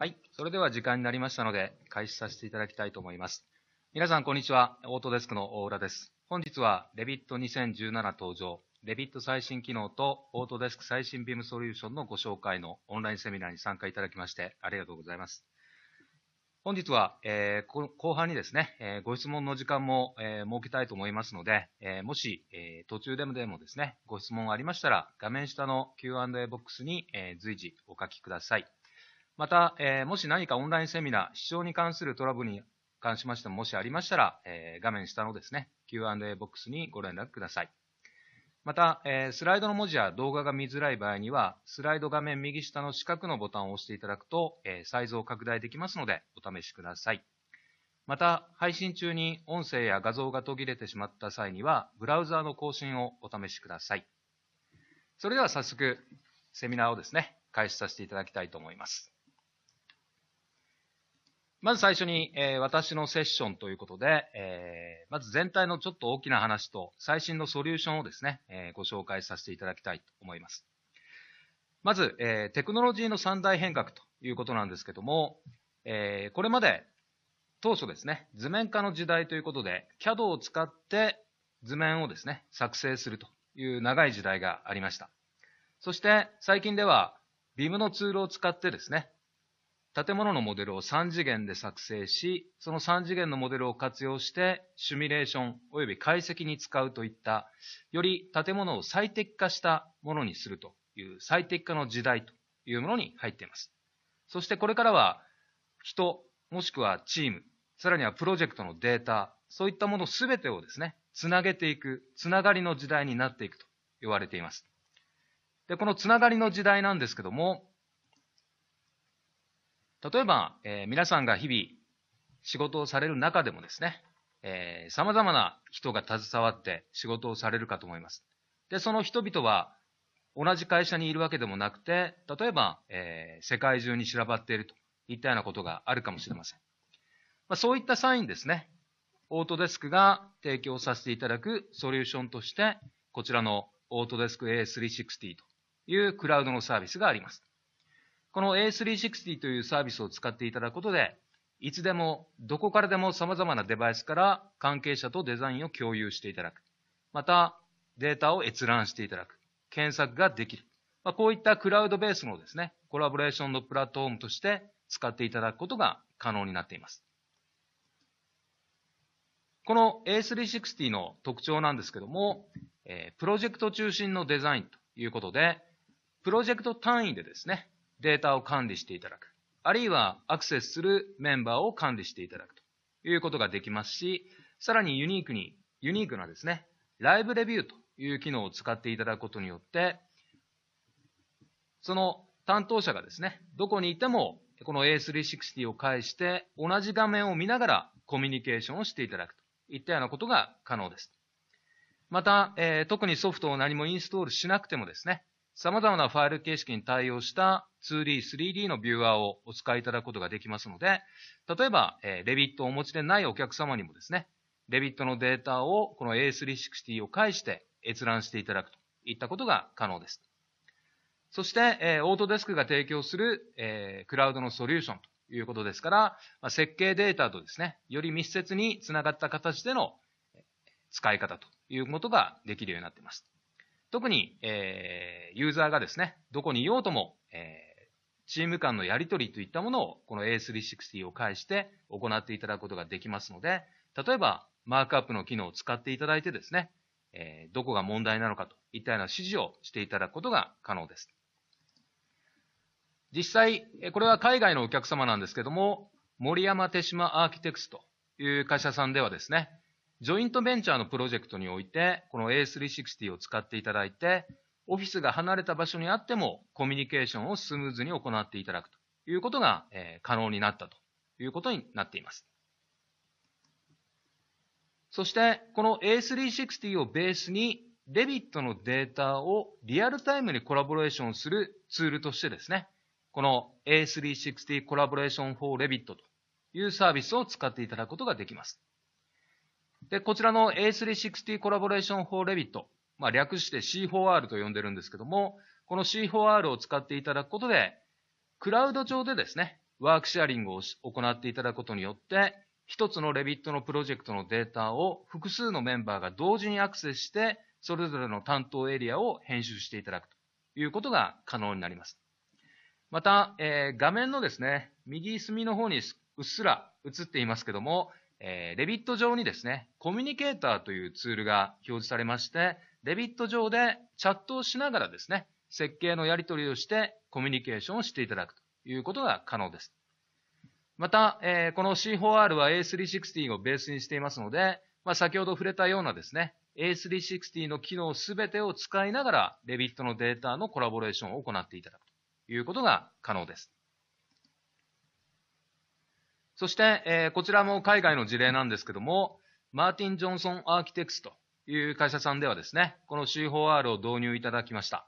はい。それでは時間になりましたので、開始させていただきたいと思います。皆さん、こんにちは。オートデスクの大浦です。本日は、レビット2017登場、レビット最新機能とオートデスク最新ビームソリューションのご紹介のオンラインセミナーに参加いただきまして、ありがとうございます。本日は、えー、後半にですね、えー、ご質問の時間も、えー、設けたいと思いますので、えー、もし、えー、途中でもでもですね、ご質問がありましたら、画面下の Q&A ボックスに、えー、随時お書きください。また、えー、もし何かオンラインセミナー、視聴に関するトラブルに関しましても、もしありましたら、えー、画面下のですね、Q&A ボックスにご連絡ください。また、えー、スライドの文字や動画が見づらい場合には、スライド画面右下の四角のボタンを押していただくと、えー、サイズを拡大できますので、お試しください。また、配信中に音声や画像が途切れてしまった際には、ブラウザーの更新をお試しください。それでは早速、セミナーをですね、開始させていただきたいと思います。まず最初に、えー、私のセッションということで、えー、まず全体のちょっと大きな話と最新のソリューションをですね、えー、ご紹介させていただきたいと思います。まず、えー、テクノロジーの三大変革ということなんですけども、えー、これまで当初ですね、図面化の時代ということで、CAD を使って図面をですね、作成するという長い時代がありました。そして最近では、ビ i m のツールを使ってですね、建物のモデルを3次元で作成し、その3次元のモデルを活用してシミュレーション及び解析に使うといった、より建物を最適化したものにするという最適化の時代というものに入っています。そしてこれからは人、もしくはチーム、さらにはプロジェクトのデータ、そういったもの全てをですね、つなげていく、つながりの時代になっていくと言われています。で、このつながりの時代なんですけども、例えば、えー、皆さんが日々仕事をされる中でもですね、えまざまな人が携わって仕事をされるかと思います。で、その人々は同じ会社にいるわけでもなくて、例えば、えー、世界中に散らばっているといったようなことがあるかもしれません。まあ、そういったサインですね、オートデスクが提供させていただくソリューションとして、こちらのオートデスク A360 というクラウドのサービスがあります。この A360 というサービスを使っていただくことで、いつでも、どこからでも様々なデバイスから関係者とデザインを共有していただく。また、データを閲覧していただく。検索ができる。まあ、こういったクラウドベースのですね、コラボレーションのプラットフォームとして使っていただくことが可能になっています。この A360 の特徴なんですけども、えー、プロジェクト中心のデザインということで、プロジェクト単位でですね、データを管理していただく。あるいはアクセスするメンバーを管理していただくということができますし、さらにユニークに、ユニークなですね、ライブレビューという機能を使っていただくことによって、その担当者がですね、どこにいても、この A360 を介して同じ画面を見ながらコミュニケーションをしていただくといったようなことが可能です。また、えー、特にソフトを何もインストールしなくてもですね、様々なファイル形式に対応した 2D、3D のビューアーをお使いいただくことができますので、例えば、えー、レビットをお持ちでないお客様にもですね、レビットのデータをこの A360 を介して閲覧していただくといったことが可能です。そして、えー、オートデスクが提供する、えー、クラウドのソリューションということですから、まあ、設計データとですね、より密接につながった形での使い方ということができるようになっています。特に、えー、ユーザーがですね、どこにいようとも、えー、チーム間のやり取りといったものを、この A360 を介して行っていただくことができますので、例えば、マークアップの機能を使っていただいてですね、えー、どこが問題なのかといったような指示をしていただくことが可能です。実際、これは海外のお客様なんですけども、森山手島アーキテクスという会社さんではですね、ジョイントベンチャーのプロジェクトにおいて、この A360 を使っていただいて、オフィスが離れた場所にあっても、コミュニケーションをスムーズに行っていただくということが、えー、可能になったということになっています。そして、この A360 をベースに、レビットのデータをリアルタイムにコラボレーションするツールとしてですね、この A360 コラボレーションフォーレビットというサービスを使っていただくことができます。で、こちらの A360 コラボレーション for Revit、まあ、略して C4R と呼んでるんですけども、この C4R を使っていただくことで、クラウド上でですね、ワークシェアリングを行っていただくことによって、一つのレビットのプロジェクトのデータを複数のメンバーが同時にアクセスして、それぞれの担当エリアを編集していただくということが可能になります。また、えー、画面のですね、右隅の方にうっすら映っていますけども、えー、レビット上にですね、コミュニケーターというツールが表示されまして、デビット上でチャットをしながらですね、設計のやり取りをしてコミュニケーションをしていただくということが可能です。また、えー、この C4R は A360 をベースにしていますので、まあ、先ほど触れたようなですね、A360 の機能すべてを使いながら、デビットのデータのコラボレーションを行っていただくということが可能です。そして、えー、こちらも海外の事例なんですけども、マーティン・ジョンソン・アーキテクスという会社さんではですね、この C4R を導入いただきました。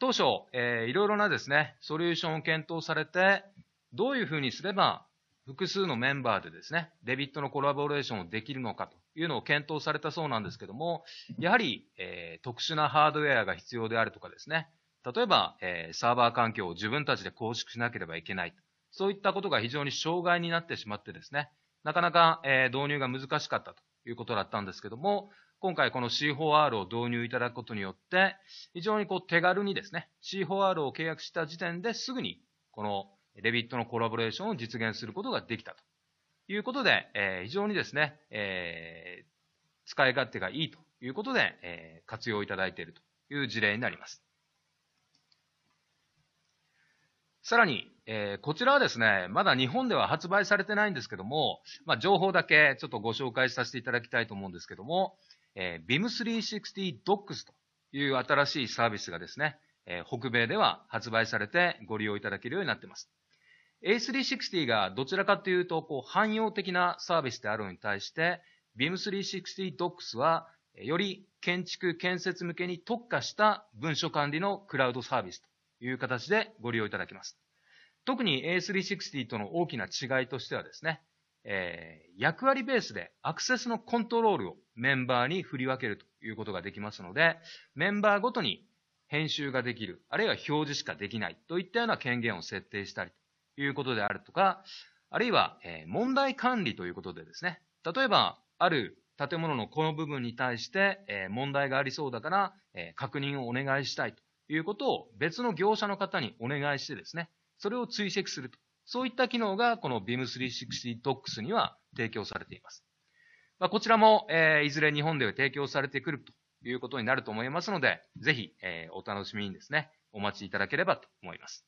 当初、えー、いろいろなですね、ソリューションを検討されて、どういうふうにすれば複数のメンバーでですね、デビットのコラボレーションをできるのかというのを検討されたそうなんですけども、やはり、えー、特殊なハードウェアが必要であるとかですね、例えば、えー、サーバー環境を自分たちで構築しなければいけないそういったことが非常に障害になってしまってですね、なかなか、え導入が難しかったということだったんですけども、今回この C4R を導入いただくことによって、非常にこう手軽にですね、C4R を契約した時点ですぐに、このレビットのコラボレーションを実現することができたということで、え非常にですね、え使い勝手がいいということで、え活用いただいているという事例になります。さらに、えー、こちらはですね、まだ日本では発売されてないんですけども、まあ、情報だけちょっとご紹介させていただきたいと思うんですけども、えー、BIM360 Docs という新しいサービスがですね、えー、北米では発売されてご利用いただけるようになっています。A360 がどちらかというと、こう、汎用的なサービスであるのに対して、BIM360 Docs は、より建築建設向けに特化した文書管理のクラウドサービスという形でご利用いただけます。特に A360 との大きな違いとしてはですね、えー、役割ベースでアクセスのコントロールをメンバーに振り分けるということができますので、メンバーごとに編集ができる、あるいは表示しかできないといったような権限を設定したりということであるとか、あるいは、えー、問題管理ということでですね、例えば、ある建物のこの部分に対して、えー、問題がありそうだから、えー、確認をお願いしたいということを別の業者の方にお願いしてですね、それを追跡すると。そういった機能がこの BIM360 Docs には提供されています。まあ、こちらも、えー、いずれ日本では提供されてくるということになると思いますので、ぜひ、えー、お楽しみにですね、お待ちいただければと思います。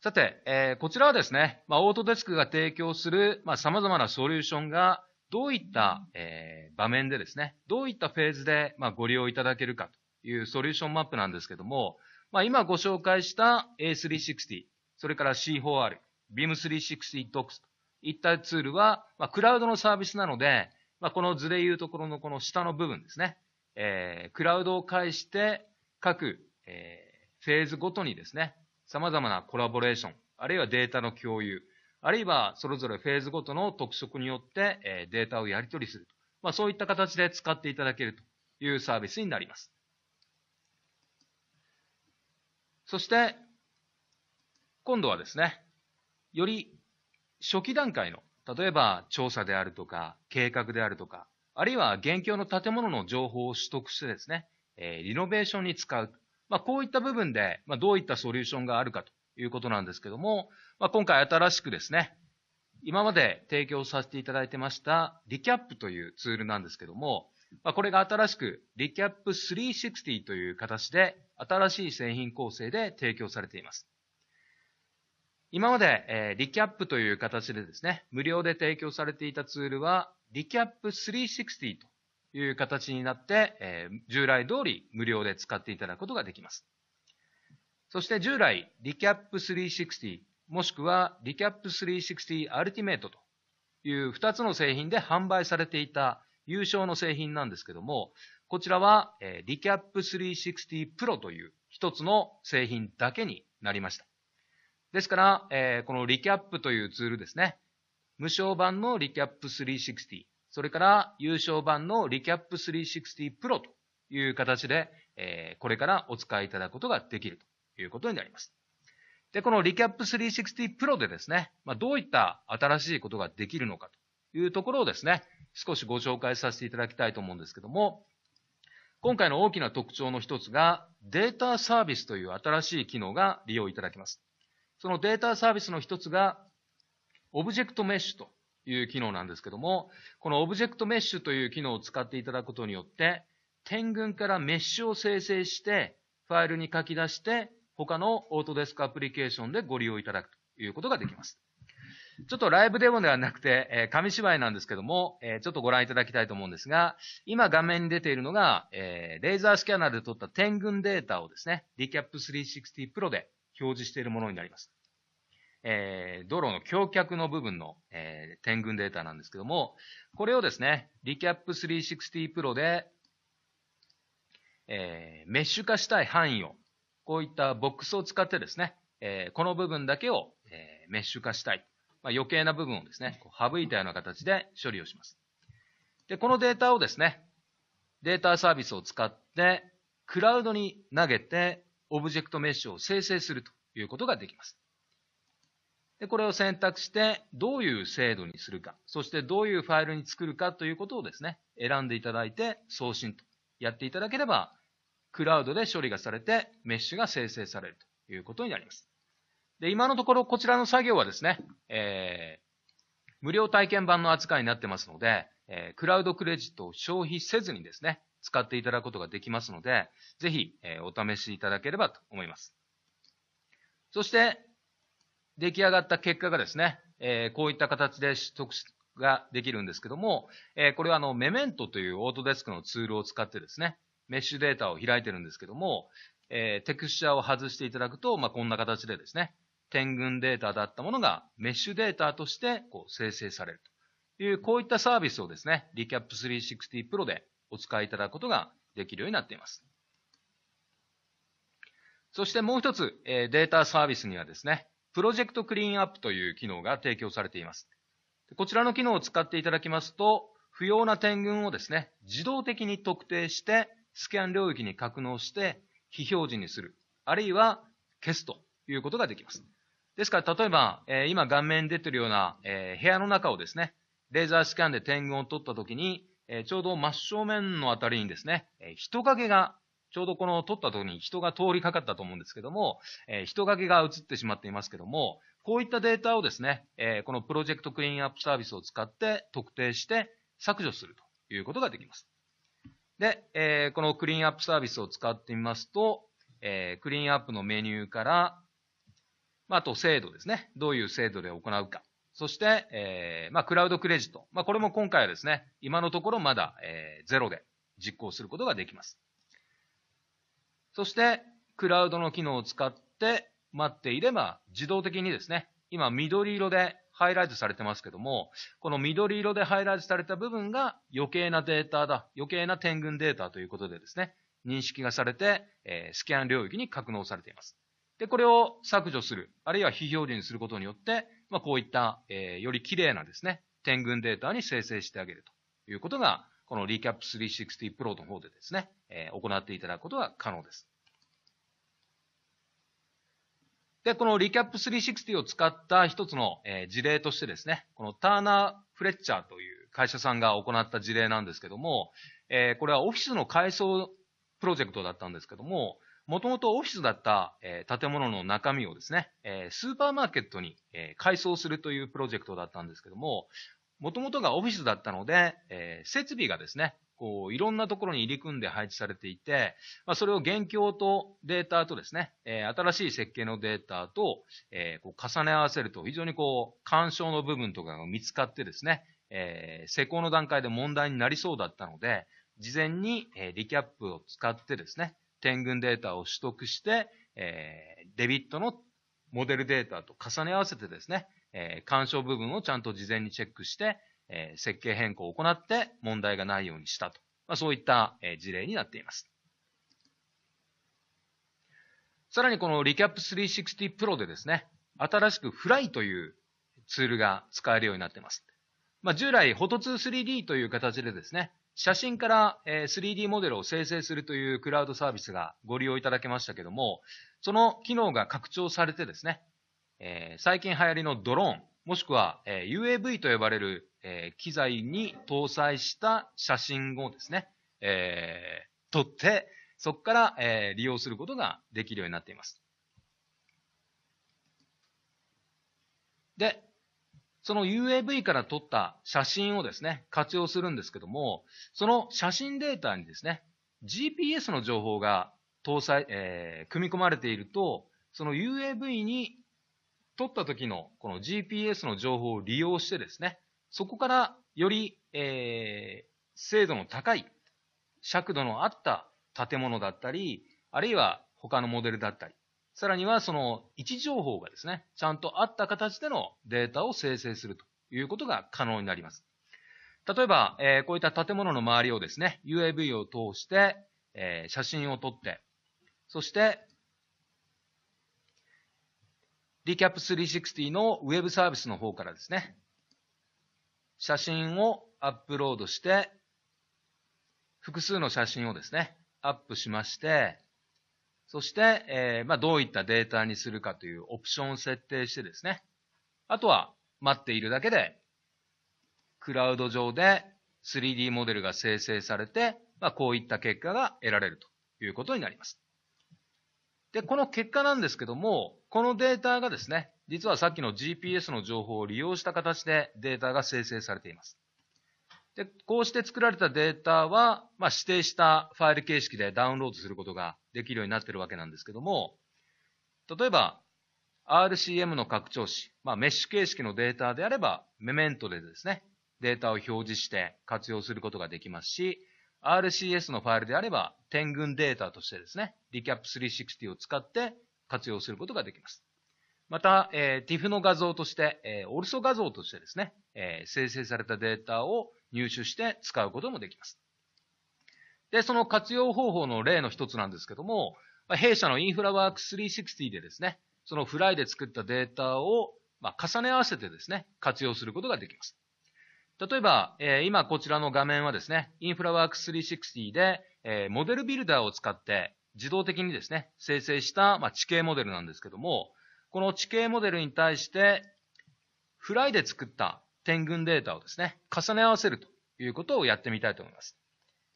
さて、えー、こちらはですね、まあ、オートデスクが提供する、まあ、様々なソリューションが、どういった、えー、場面でですね、どういったフェーズで、まあ、ご利用いただけるかというソリューションマップなんですけども、まあ、今ご紹介した A360、それから C4R、b i m 3 6 0 Docs といったツールは、まあ、クラウドのサービスなので、まあ、この図でいうところのこの下の部分ですね、えー、クラウドを介して各、えー、フェーズごとにですね、様々なコラボレーション、あるいはデータの共有、あるいはそれぞれフェーズごとの特色によってえデータをやり取りするまあ、そういった形で使っていただけるというサービスになります。そして今度はですね、より初期段階の例えば調査であるとか計画であるとかあるいは現況の建物の情報を取得してですね、えリノベーションに使う。まあ、こういった部分で、まあ、どういったソリューションがあるかということなんですけども、まあ、今回新しくですね、今まで提供させていただいてましたリキャップというツールなんですけども、まあ、これが新しくリキャップ360という形で新しい製品構成で提供されています。今まで、えー、リキャップという形でですね、無料で提供されていたツールはリキャップ360という形になって、えー、従来通り無料で使っていただくことができます。そして従来、リキャップ360もしくはリキャップ360アルティメ t トという2つの製品で販売されていた優勝の製品なんですけども、こちらは、え e リキャップ360 Pro という1つの製品だけになりました。ですから、えこのリキャップというツールですね。無償版のリキャップ360、それから優勝版のリキャップ360 Pro という形で、えこれからお使いいただくことができるということになります。で、このリキャップ360 Pro でですね、まあ、どういった新しいことができるのかというところをですね、少しご紹介させていただきたいと思うんですけども、今回の大きな特徴の一つが、データサービスという新しい機能が利用いただけます。そのデータサービスの一つが、オブジェクトメッシュという機能なんですけども、このオブジェクトメッシュという機能を使っていただくことによって、点群からメッシュを生成して、ファイルに書き出して、他のオートデスクアプリケーションでご利用いただくということができます。ちょっとライブデモではなくて、え紙芝居なんですけども、えちょっとご覧いただきたいと思うんですが、今画面に出ているのが、えレーザースキャナーで撮った点群データをですね、DCAP360 Pro で表示しているものになります。えー、道路の橋脚の部分の、えー、点群データなんですけども、これをですね、recap360 Pro で、えー、メッシュ化したい範囲をこういったボックスを使ってですね、えー、この部分だけを、えー、メッシュ化したい。まあ、余計な部分をですね、こう省いたような形で処理をします。で、このデータをですね、データサービスを使って、クラウドに投げて、オブジェクトメッシュを生成するということができます。で、これを選択して、どういう精度にするか、そしてどういうファイルに作るかということをですね、選んでいただいて送信とやっていただければ、クラウドで処理がされて、メッシュが生成されるということになります。で、今のところこちらの作業はですね、えー、無料体験版の扱いになってますので、えー、クラウドクレジットを消費せずにですね、使っていただくことができますので、ぜひ、えー、お試しいただければと思います。そして、出来上がった結果がですね、えー、こういった形で取得ができるんですけども、えー、これはあの、メメントというオートデスクのツールを使ってですね、メッシュデータを開いてるんですけども、えー、テクスチャーを外していただくと、まあ、こんな形でですね、点群データだったものがメッシュデータとしてこう生成されるという、こういったサービスをですね、Recap360 Pro でお使いいただくことができるようになっています。そしてもう一つ、えデータサービスにはですね、プロジェクトクリーンアップという機能が提供されています。こちらの機能を使っていただきますと、不要な点群をですね、自動的に特定して、スキャン領域に格納して非表示にする、あるいは消すということができます。ですから、例えば、えー、今画面に出てるような、えー、部屋の中をですね、レーザースキャンで点群を取ったときに、えー、ちょうど真正面のあたりにですね、え人影が、ちょうどこの撮った時に人が通りかかったと思うんですけども、え人影が映ってしまっていますけども、こういったデータをですね、えこのプロジェクトクリーンアップサービスを使って特定して削除するということができます。で、えー、このクリーンアップサービスを使ってみますと、えー、クリーンアップのメニューから、まあ、あと制度ですね。どういう制度で行うか。そして、えー、まあ、クラウドクレジット。まあ、これも今回はですね、今のところまだ、えー、ゼロで実行することができます。そして、クラウドの機能を使って待っていれば、自動的にですね、今緑色でハイライトされてますけども、この緑色でハイライトされた部分が余計なデータだ、余計な点群データということでですね、認識がされて、えスキャン領域に格納されています。で、これを削除する、あるいは非表示にすることによって、まあ、こういった、えより綺麗なですね、点群データに生成してあげるということが、この Recap360 Pro の方でですね、え行っていただくことが可能です。で、このリキャップ360を使った一つの、えー、事例としてですね、このターナー・フレッチャーという会社さんが行った事例なんですけども、えー、これはオフィスの改装プロジェクトだったんですけども、もともとオフィスだった、えー、建物の中身をですね、えスーパーマーケットに、え改装するというプロジェクトだったんですけども、もともとがオフィスだったので、え設備がですね、こう、いろんなところに入り組んで配置されていて、まあ、それを現況とデータとですね、えー、新しい設計のデータと、えー、こう重ね合わせると、非常にこう、干渉の部分とかが見つかってですね、えー、施工の段階で問題になりそうだったので、事前に、えー、リキャップを使ってですね、点群データを取得して、えー、デビットのモデルデータと重ね合わせてですね、えー、干渉部分をちゃんと事前にチェックして、え設計変更を行って問題がないようにしたと。まあ、そういった、え事例になっています。さらにこの Recap 360 Pro でですね、新しく Fly というツールが使えるようになっています。まあ、従来、フォト 2-3D という形でですね、写真から 3D モデルを生成するというクラウドサービスがご利用いただけましたけども、その機能が拡張されてですね、え最近流行りのドローン、もしくは、え UAV と呼ばれる、え機材に搭載した写真をですね、えー、撮って、そこから、え利用することができるようになっています。で、その UAV から撮った写真をですね、活用するんですけども、その写真データにですね、GPS の情報が搭載、えー、組み込まれていると、その UAV に撮った時のこの GPS の情報を利用してですね、そこからより、えー、精度の高い、尺度のあった建物だったり、あるいは他のモデルだったり、さらにはその位置情報がですね、ちゃんとあった形でのデータを生成するということが可能になります。例えば、えー、こういった建物の周りをですね、UAV を通して、えー、写真を撮って、そして recaps360 のウェブサービスの方からですね、写真をアップロードして、複数の写真をですね、アップしまして、そして、えー、まあ、どういったデータにするかというオプションを設定してですね、あとは待っているだけで、クラウド上で 3D モデルが生成されて、まあ、こういった結果が得られるということになります。で、この結果なんですけども、このデータがですね、実はさっきの GPS の情報を利用した形でデータが生成されています。で、こうして作られたデータは、まあ、指定したファイル形式でダウンロードすることができるようになっているわけなんですけども、例えば、RCM の拡張子、まあ、メッシュ形式のデータであれば、メメントでですね、データを表示して活用することができますし、RCS のファイルであれば、点群データとしてですね、recap360 を使って活用することができます。また、えー、TIFF の画像として、えー、オルソ画像としてですね、えー、生成されたデータを入手して使うこともできます。で、その活用方法の例の一つなんですけども、弊社のインフラワーク360でですね、そのフライで作ったデータを、まあ、重ね合わせてですね、活用することができます。例えば、え今こちらの画面はですね、インフラワークス360で、えモデルビルダーを使って自動的にですね、生成した、ま地形モデルなんですけども、この地形モデルに対して、フライで作った点群データをですね、重ね合わせるということをやってみたいと思います。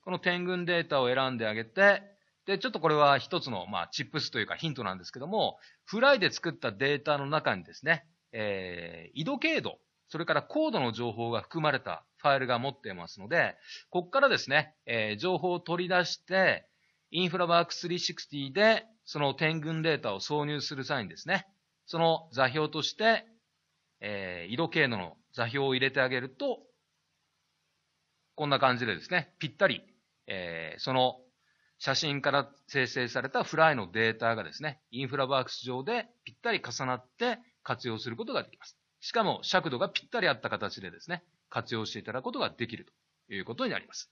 この点群データを選んであげて、で、ちょっとこれは一つの、まあ、チップスというかヒントなんですけども、フライで作ったデータの中にですね、えー、緯度経度それからコードの情報が含まれたファイルが持っていますので、ここからですね、えー、情報を取り出して、インフラワーク360でその点群データを挿入する際にですね、その座標として、えー、色経の座標を入れてあげると、こんな感じでですね、ぴったり、えー、その写真から生成されたフライのデータがですね、インフラワークス上でぴったり重なって活用することができます。しかも尺度がぴったり合った形でですね、活用していただくことができるということになります。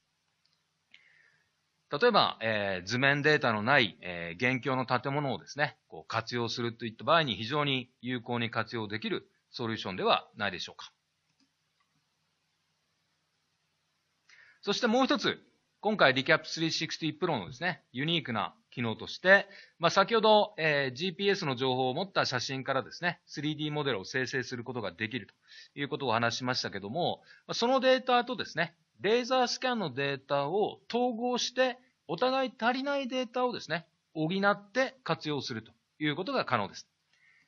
例えば、えー、図面データのない、えー、現況の建物をですね、こう活用するといった場合に非常に有効に活用できるソリューションではないでしょうか。そしてもう一つ、今回 Recap360 Pro のですね、ユニークな機能として、まあ、先ほど、えー、GPS の情報を持った写真からですね、3D モデルを生成することができるということを話しましたけども、そのデータとですね、レーザースキャンのデータを統合して、お互い足りないデータをですね、補って活用するということが可能です。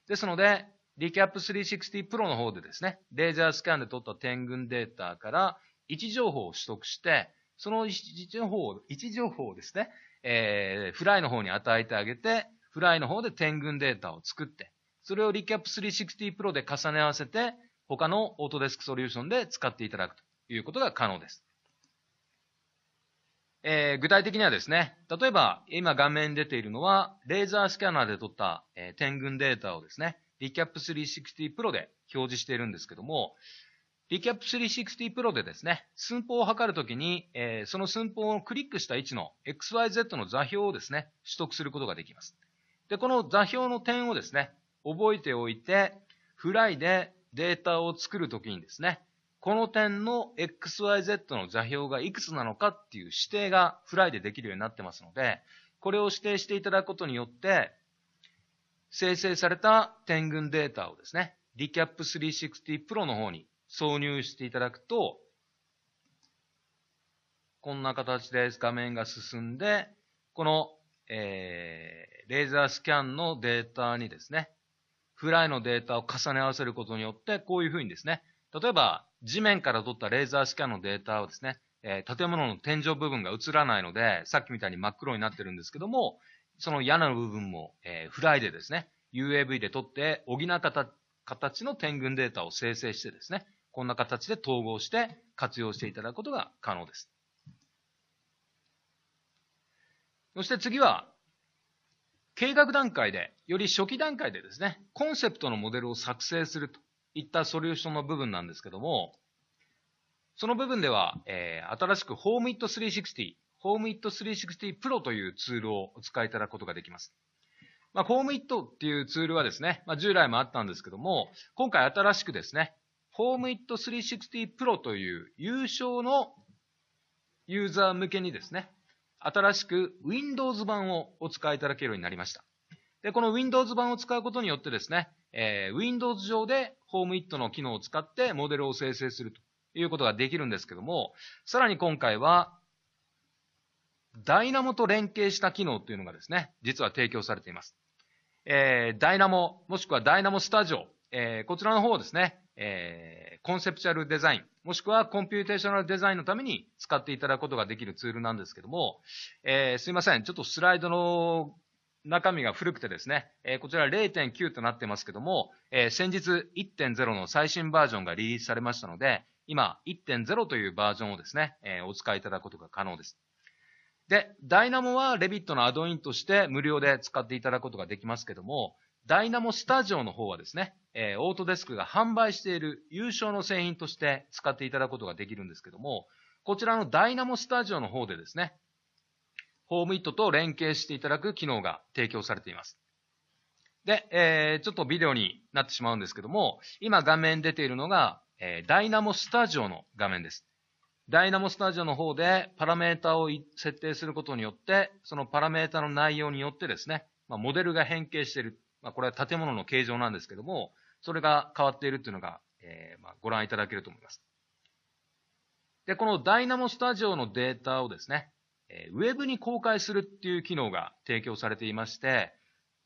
ですので、リキャップ360 Pro の方でですね、レーザースキャンで撮った点群データから位置情報を取得して、その位置情報を、位置情報をですね、えー、フライの方に与えてあげて、フライの方で点群データを作って、それをリキャップ360 Pro で重ね合わせて、他のオートデスクソリューションで使っていただくということが可能です。えー、具体的にはですね、例えば今画面に出ているのは、レーザースキャナーで撮った、えー、点群データをですね、リキャップ360 Pro で表示しているんですけども、リキャップ360 Pro でですね、寸法を測るときに、えー、その寸法をクリックした位置の XYZ の座標をですね、取得することができます。で、この座標の点をですね、覚えておいて、フライでデータを作るときにですね、この点の XYZ の座標がいくつなのかっていう指定がフライでできるようになってますので、これを指定していただくことによって、生成された点群データをですね、リキャップ360 Pro の方に挿入していただくと、こんな形です。画面が進んで、この、えー、レーザースキャンのデータにですね、フライのデータを重ね合わせることによって、こういうふうにですね、例えば地面から撮ったレーザースキャンのデータをですね、えー、建物の天井部分が映らないので、さっきみたいに真っ黒になってるんですけども、その屋根の部分も、えー、フライでですね、UAV で撮って補った形の点群データを生成してですね、こんな形で統合して活用していただくことが可能です。そして次は、計画段階で、より初期段階でですね、コンセプトのモデルを作成するといったソリューションの部分なんですけども、その部分では、えー、新しく HomeIt360、HomeIt360 Pro というツールをお使いいただくことができます。まあ、HomeIt っていうツールはですね、まあ、従来もあったんですけども、今回新しくですね、ホームイット360プロという優勝のユーザー向けにですね、新しく Windows 版をお使いいただけるようになりました。で、この Windows 版を使うことによってですね、えー、Windows 上でホームイットの機能を使ってモデルを生成するということができるんですけども、さらに今回は、ダイナモと連携した機能というのがですね、実は提供されています。えー、ダイナモ、もしくはダイナモスタジオ、えー、こちらの方ですね、えー、コンセプチュアルデザイン、もしくはコンピューテーショナルデザインのために使っていただくことができるツールなんですけども、えー、すいません、ちょっとスライドの中身が古くてですね、えー、こちら0.9となってますけども、えー、先日1.0の最新バージョンがリリースされましたので、今1.0というバージョンをですね、えー、お使いいただくことが可能です。で、ダイナモはレビットのアドインとして無料で使っていただくことができますけども、ダイナモスタジオの方はですね、えー、オートデスクが販売している優勝の製品として使っていただくことができるんですけども、こちらのダイナモスタジオの方でですね、ホームイットと連携していただく機能が提供されています。で、えー、ちょっとビデオになってしまうんですけども、今画面出ているのが、えー、ダイナモスタジオの画面です。ダイナモスタジオの方でパラメータを設定することによって、そのパラメータの内容によってですね、まあ、モデルが変形しているまあ、これは建物の形状なんですけども、それが変わっているっていうのが、えー、まあ、ご覧いただけると思います。で、このダイナモスタジオのデータをですね、えー、ウェブに公開するっていう機能が提供されていまして、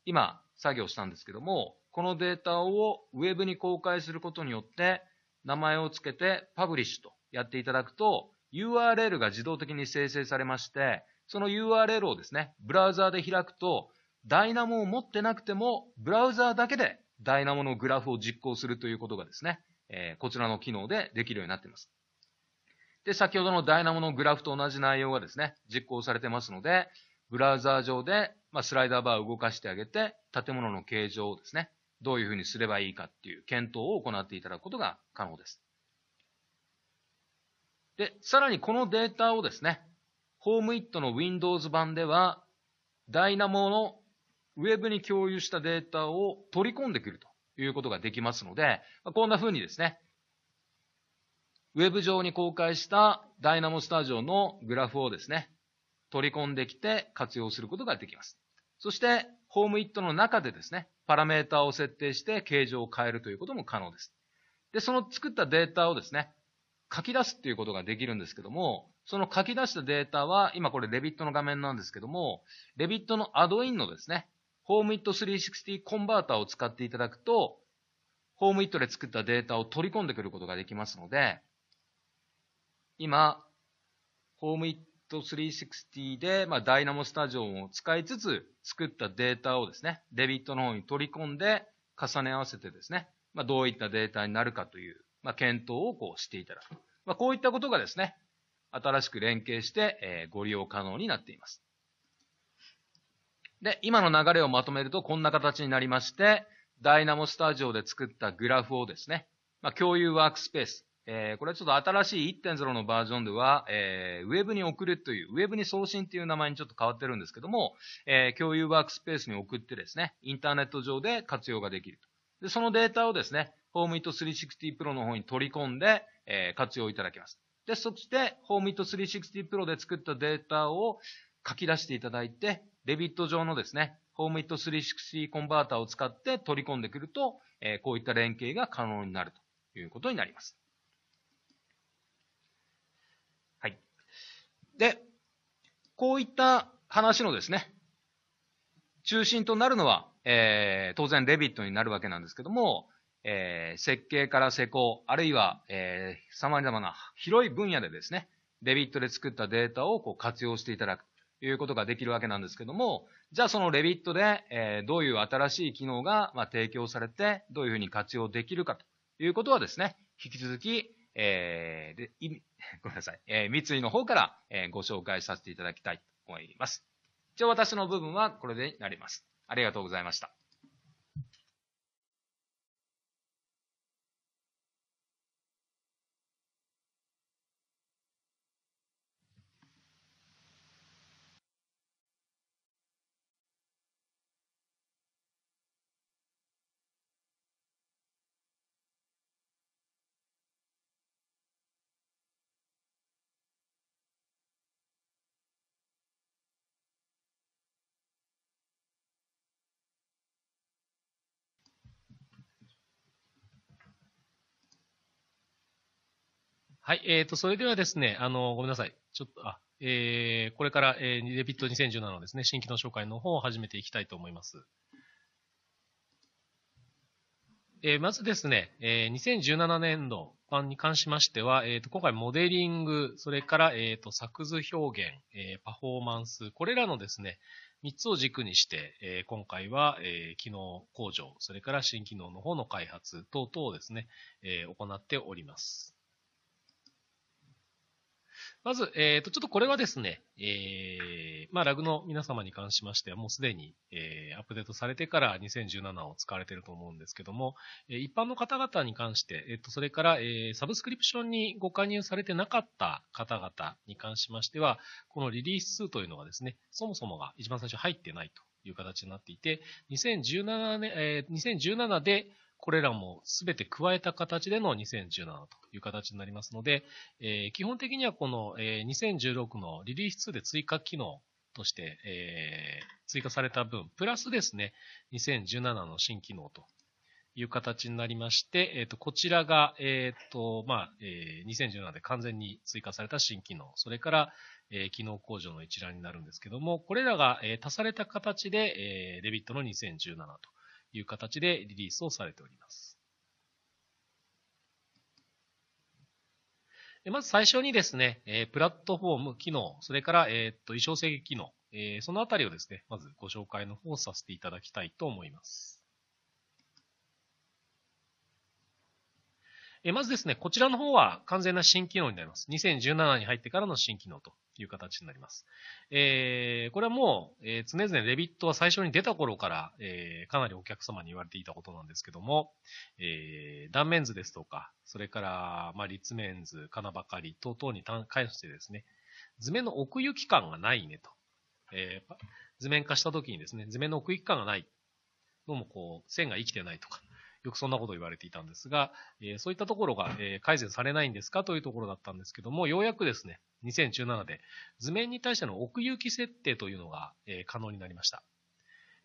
今作業したんですけども、このデータをウェブに公開することによって、名前を付けてパブリッシュとやっていただくと、URL が自動的に生成されまして、その URL をですね、ブラウザーで開くと、ダイナモを持ってなくても、ブラウザーだけでダイナモのグラフを実行するということがですね、えー、こちらの機能でできるようになっています。で、先ほどのダイナモのグラフと同じ内容がですね、実行されてますので、ブラウザー上で、まあ、スライダーバーを動かしてあげて、建物の形状をですね、どういうふうにすればいいかっていう検討を行っていただくことが可能です。で、さらにこのデータをですね、ホームイットの Windows 版では、ダイナモのウェブに共有したデータを取り込んでくるということができますので、こんな風にですね、ウェブ上に公開したダイナモスタジオのグラフをですね、取り込んできて活用することができます。そして、ホームイットの中でですね、パラメータを設定して形状を変えるということも可能です。で、その作ったデータをですね、書き出すっていうことができるんですけども、その書き出したデータは、今これレビットの画面なんですけども、レビットのアドインのですね、ホームイット360コンバーターを使っていただくと、ホームイットで作ったデータを取り込んでくることができますので、今、ホームイット360で、まあ、ダイナモスタジオを使いつつ作ったデータをですね、デビットの方に取り込んで重ね合わせてですね、まあ、どういったデータになるかという、まあ、検討をこうしていただく。まあ、こういったことがですね、新しく連携して、えー、ご利用可能になっています。で、今の流れをまとめるとこんな形になりまして、ダイナモスタジオで作ったグラフをですね、まあ、共有ワークスペース、えー、これはちょっと新しい1.0のバージョンでは、えー、ウェブに送るという、ウェブに送信という名前にちょっと変わってるんですけども、えー、共有ワークスペースに送ってですね、インターネット上で活用ができると。で、そのデータをですね、ホームイット360 Pro の方に取り込んで、えー、活用いただけます。で、そして、ホームイット360 Pro で作ったデータを書き出していただいて、デビット上のですね、ホームイット360コンバーターを使って取り込んでくると、えこういった連携が可能になるということになります。はい。で、こういった話のですね、中心となるのは、えー、当然レビットになるわけなんですけども、えー、設計から施工、あるいは、えー、様々な広い分野でですね、デビットで作ったデータをこう活用していただく。いうことができるわけなんですけども、じゃあそのレビットで、えどういう新しい機能が、ま提供されて、どういうふうに活用できるかということはですね、引き続き、えー、で、ごめんなさい、えー、三井の方から、えご紹介させていただきたいと思います。一応私の部分はこれでなります。ありがとうございました。はい、えっ、ー、と、それではですね、あの、ごめんなさい。ちょっと、あ、えー、これから、えー、レビット2017のですね、新機能紹介の方を始めていきたいと思います。えー、まずですね、えー、2017年度版に関しましては、えー、と今回モデリング、それから、えー、と作図表現、えー、パフォーマンス、これらのですね、3つを軸にして、えー、今回は、えー、機能向上、それから新機能の方の開発等々をですね、えー、行っております。まず、えっ、ー、と、ちょっとこれはですね、えー、まあ、ラグの皆様に関しましては、もうすでに、えー、アップデートされてから2017を使われていると思うんですけども、えー、一般の方々に関して、えっ、ー、と、それから、えー、サブスクリプションにご加入されてなかった方々に関しましては、このリリース数というのがですね、そもそもが一番最初入ってないという形になっていて、2017年、えー、2017で、これらもすべて加えた形での2017という形になりますので、えー、基本的にはこの、えー、2016のリリース2で追加機能として、えー、追加された分、プラスですね、2017の新機能という形になりまして、えー、と、こちらが、えー、と、まあ、えー、2017で完全に追加された新機能、それから、えー、機能向上の一覧になるんですけども、これらが、えー、足された形で、えー、デビットの2017という形でリリースをされております。まず最初にですね、プラットフォーム機能、それから、えっと、衣装制限機能、そのあたりをですね、まずご紹介の方をさせていただきたいと思います。えまずですね、こちらの方は完全な新機能になります。2017に入ってからの新機能という形になります。えー、これはもう、えー、常々レビットは最初に出た頃から、えー、かなりお客様に言われていたことなんですけども、え断面図ですとか、それから、まあ、立面図、金ばかり等々に関してですね、図面の奥行き感がないねと。え図面化した時にですね、図面の奥行き感がない。どうもこう、線が生きてないとか、よくそんなことを言われていたんですが、えそういったところが、え改善されないんですかというところだったんですけども、ようやくですね、2017で図面に対しての奥行き設定というのが、え可能になりました。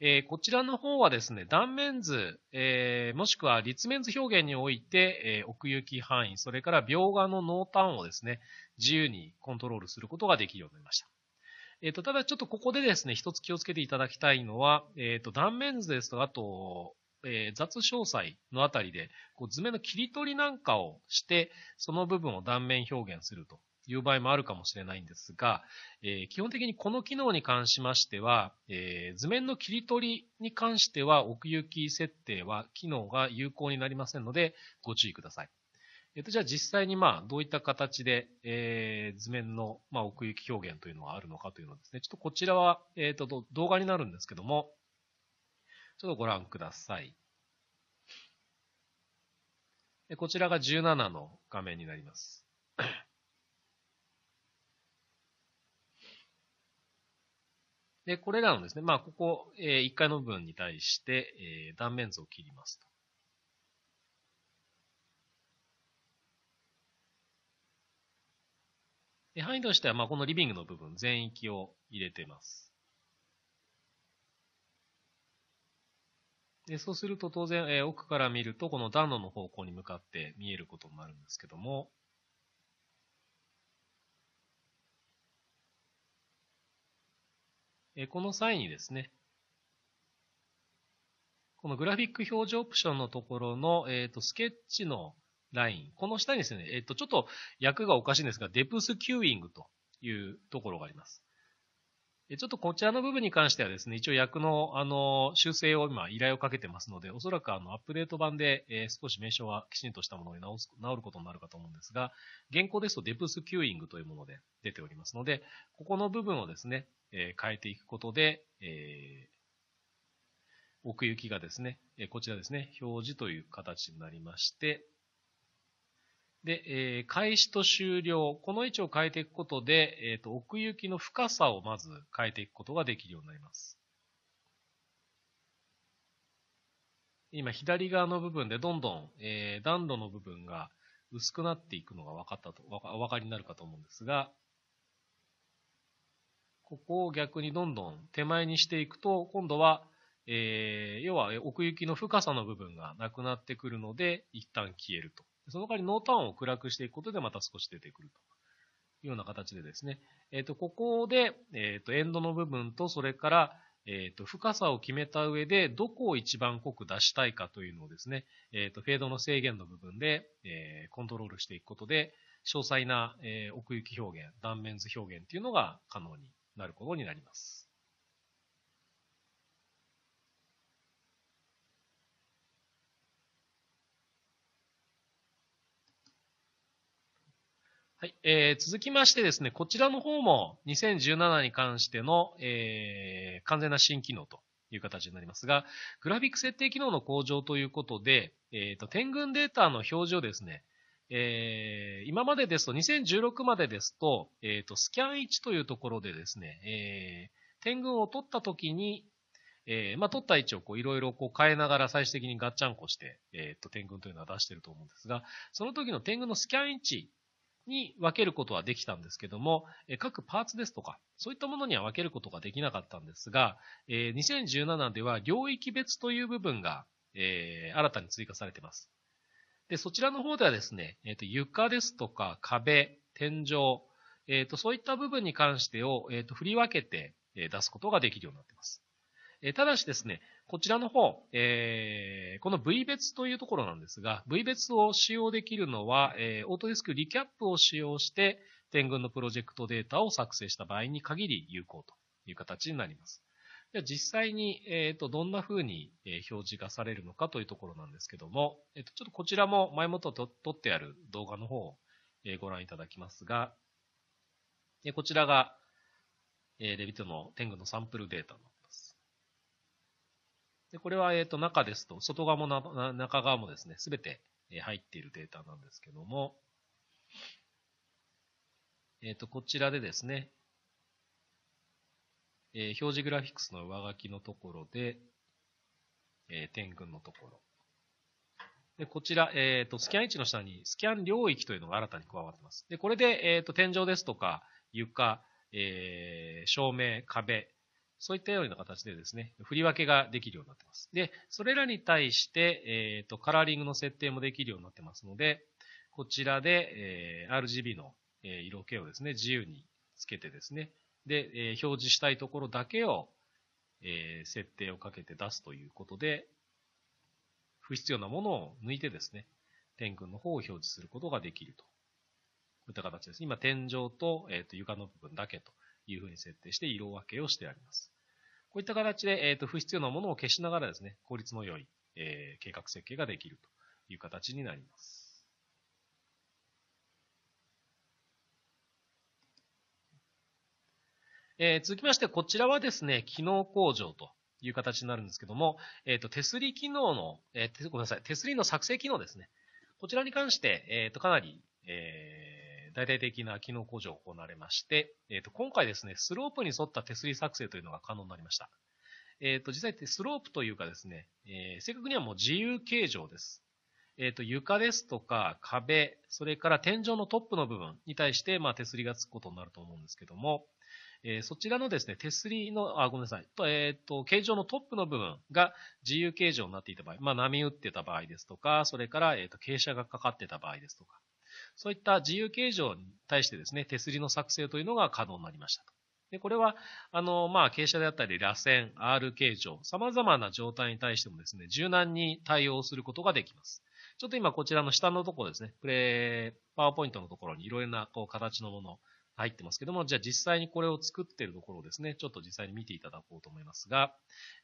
えこちらの方はですね、断面図、えもしくは立面図表現において、え奥行き範囲、それから描画の濃淡をですね、自由にコントロールすることができるようになりました。えっ、と、ただちょっとここでですね、一つ気をつけていただきたいのは、えっ、と、断面図ですと、あと、えー、雑詳細のあたりで、こう図面の切り取りなんかをして、その部分を断面表現するという場合もあるかもしれないんですが、えー、基本的にこの機能に関しましては、えー、図面の切り取りに関しては奥行き設定は機能が有効になりませんので、ご注意ください。えっと、じゃあ実際にまあどういった形で、えー、図面のまあ奥行き表現というのはあるのかというのですね、ちょっとこちらは、えっと、動画になるんですけども、ちょっとご覧ください。こちらが17の画面になります。で、これらのですね、まあ、ここ、えー、1階の部分に対して、えー、断面図を切りますと。範囲としては、まあ、このリビングの部分全域を入れています。で、そうすると当然、えー、奥から見るとこの暖炉の方向に向かって見えることになるんですけども、えー、この際にですね、このグラフィック表示オプションのところの、えっ、ー、と、スケッチのライン、この下にですね、えっ、と、ちょっと訳がおかしいんですが、デプスキューイングというところがあります。ちょっとこちらの部分に関してはですね、一応役の、あの、修正を今、依頼をかけてますので、おそらくあの、アップデート版で、え少し名称はきちんとしたものに直す、直ることになるかと思うんですが、現行ですとデプスキューイングというもので出ておりますので、ここの部分をですね、え変えていくことで、え奥行きがですね、こちらですね、表示という形になりまして、で、えー、開始と終了、この位置を変えていくことで、えーと、奥行きの深さをまず変えていくことができるようになります。今、左側の部分でどんどん、えー、暖炉の部分が薄くなっていくのが分かったと、お分かりになるかと思うんですが、ここを逆にどんどん手前にしていくと、今度は、えー、要は奥行きの深さの部分がなくなってくるので、一旦消えると。その代わり濃淡を暗くしていくことでまた少し出てくるというような形でですね、えっ、ー、と、ここで、えっ、ー、と、エンドの部分と、それから、えっ、ー、と、深さを決めた上で、どこを一番濃く出したいかというのをですね、えっ、と、フェードの制限の部分で、えコントロールしていくことで、詳細な、え奥行き表現、断面図表現というのが可能になることになります。はい、えー、続きましてですね、こちらの方も2017に関しての、えー、完全な新機能という形になりますが、グラフィック設定機能の向上ということで、えっ、ー、と、点群データの表示をですね、えー、今までですと、2016までですと、えっ、ー、と、スキャン1というところでですね、えー、点群を取ったときに、えー、まあ、取った位置をこう、いろいろこう変えながら最終的にガッチャンコして、えっ、ー、と、点群というのは出していると思うんですが、その時の点群のスキャン位置に分けることはできたんですけども、各パーツですとか、そういったものには分けることができなかったんですが、2017では領域別という部分が新たに追加されています。で、そちらの方ではですね、えっ、と床ですとか壁、天井、えっ、とそういった部分に関してを、えっ、と振り分けて出すことができるようになっています。えただしですね、こちらの方、えー、この V 別というところなんですが、V 別を使用できるのは、えー、オートディスクリキャップを使用して、天群のプロジェクトデータを作成した場合に限り有効という形になります。実際に、えーと、どんな風に表示がされるのかというところなんですけども、えーとちょっとこちらも前もと撮ってある動画の方をご覧いただきますが、こちらが、えー、レビットの天群のサンプルデータので、これは、えっ、と、中ですと、外側も中側もですね、すべて入っているデータなんですけども、えっ、と、こちらでですね、え表示グラフィックスの上書きのところで、え点群のところ。で、こちら、えっ、と、スキャン位置の下にスキャン領域というのが新たに加わっています。で、これで、えっ、と、天井ですとか、床、えー、照明、壁、そういったような形でですね、振り分けができるようになってます。で、それらに対して、えっ、ー、と、カラーリングの設定もできるようになってますので、こちらで、えー、RGB の色気をですね、自由につけてですね、で、えー、表示したいところだけを、えー、設定をかけて出すということで、不必要なものを抜いてですね、天君の方を表示することができると。こういった形です。今、天井と,、えー、と床の部分だけというふうに設定して色分けをしてあります。こういった形で、えー、と不必要なものを消しながらですね、効率の良い、えー、計画設計ができるという形になります。えー、続きまして、こちらはですね、機能向上という形になるんですけども、えっ、ー、と、手すり機能の、えー、ごめんなさい、手すりの作成機能ですね。こちらに関して、えっ、ー、と、かなり、えー、大体的な機能向上が行われまして、えっ、ー、と、今回ですね、スロープに沿った手すり作成というのが可能になりました。えっ、ー、と、実際スロープというかですね、えー、正確にはもう自由形状です。えっ、と、床ですとか壁、それから天井のトップの部分に対して、まあ、手すりがつくことになると思うんですけども、えそちらのですね、手すりの、あ、ごめんなさい、とえっ、と、形状のトップの部分が自由形状になっていた場合、まあ、波打ってた場合ですとか、それから、えっ、と、傾斜がかかってた場合ですとか、そういった自由形状に対してですね、手すりの作成というのが可能になりましたと。でこれは、あの、まあ、傾斜であったり、螺旋、R 形状、様々な状態に対してもですね、柔軟に対応することができます。ちょっと今、こちらの下のところですね、プレパワーポイントのところにいろいろなこう形のもの入ってますけども、じゃあ実際にこれを作っているところをですね、ちょっと実際に見ていただこうと思いますが、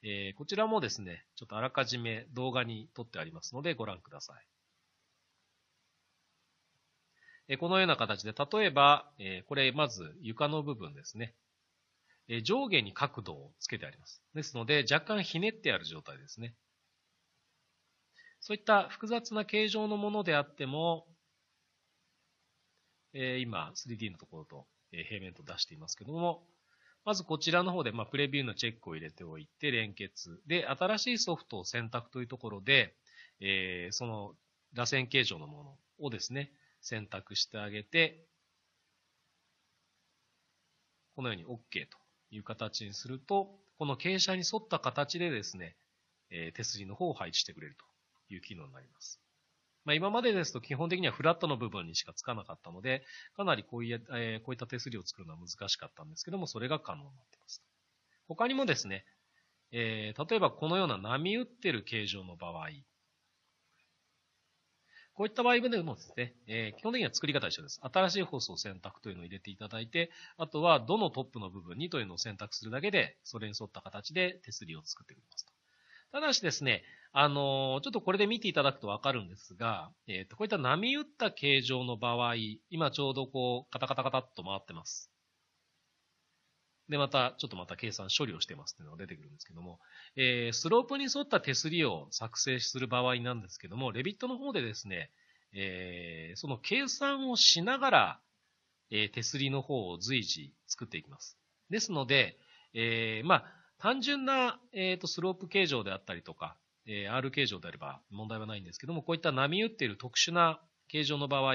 えー、こちらもですね、ちょっとあらかじめ動画に撮ってありますので、ご覧ください。このような形で、例えば、これまず床の部分ですね。上下に角度をつけてあります。ですので、若干ひねってある状態ですね。そういった複雑な形状のものであっても、今 3D のところと平面と出していますけども、まずこちらの方で、まあ、プレビューのチェックを入れておいて、連結。で、新しいソフトを選択というところで、えー、その、螺旋形状のものをですね、選択してあげて、このように OK という形にすると、この傾斜に沿った形でですね、手筋の方を配置してくれるという機能になります。まあ、今までですと基本的にはフラットの部分にしかつかなかったので、かなりこういった,、えこういった手すりを作るのは難しかったんですけども、それが可能になっています。他にもですね、え例えばこのような波打ってる形状の場合、こういった場合でもですね、えー、基本的には作り方一緒です。新しい放送選択というのを入れていただいて、あとはどのトップの部分にというのを選択するだけで、それに沿った形で手すりを作ってくれますと。ただしですね、あのー、ちょっとこれで見ていただくとわかるんですが、えっ、ー、と、こういった波打った形状の場合、今ちょうどこう、カタカタカタっと回ってます。で、また、ちょっとまた計算処理をしてますっていうのが出てくるんですけども、えー、スロープに沿った手すりを作成する場合なんですけども、レビットの方でですね、えー、その計算をしながら、えー、手すりの方を随時作っていきます。ですので、えー、まあ、単純な、えー、とスロープ形状であったりとか、えー、R 形状であれば問題はないんですけども、こういった波打っている特殊な形状の場合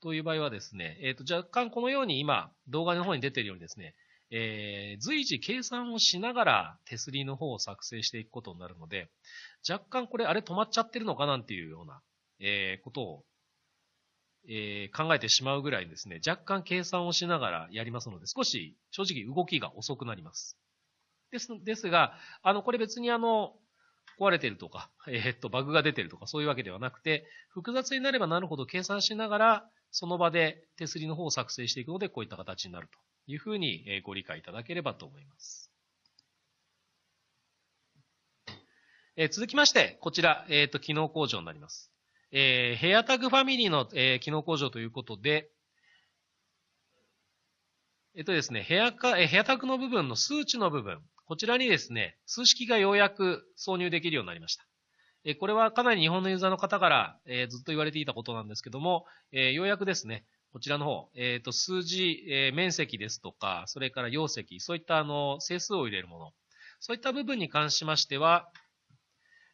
という場合はですね、えー、と若干このように今動画の方に出ているようにですね、えー、随時計算をしながら手すりの方を作成していくことになるので、若干これあれ止まっちゃってるのかなんていうような、えー、ことを、えー、考えてしまうぐらいですね、若干計算をしながらやりますので、少し正直動きが遅くなります。です、ですが、あの、これ別にあの、壊れてるとか、えー、っと、バグが出てるとか、そういうわけではなくて、複雑になればなるほど計算しながら、その場で手すりの方を作成していくので、こういった形になるというふうにご理解いただければと思います。え続きまして、こちら、えっ、ー、と、機能工場になります。えー、ヘアタグファミリーの、えー、機能工場ということで、えっ、ー、とですね、ヘアか、えヘアタグの部分の数値の部分、こちらにですね、数式がようやく挿入できるようになりました。これはかなり日本のユーザーの方から、えずっと言われていたことなんですけども、えようやくですね、こちらの方、えっ、と、数字、え面積ですとか、それから容積、そういったあの、整数を入れるもの、そういった部分に関しましては、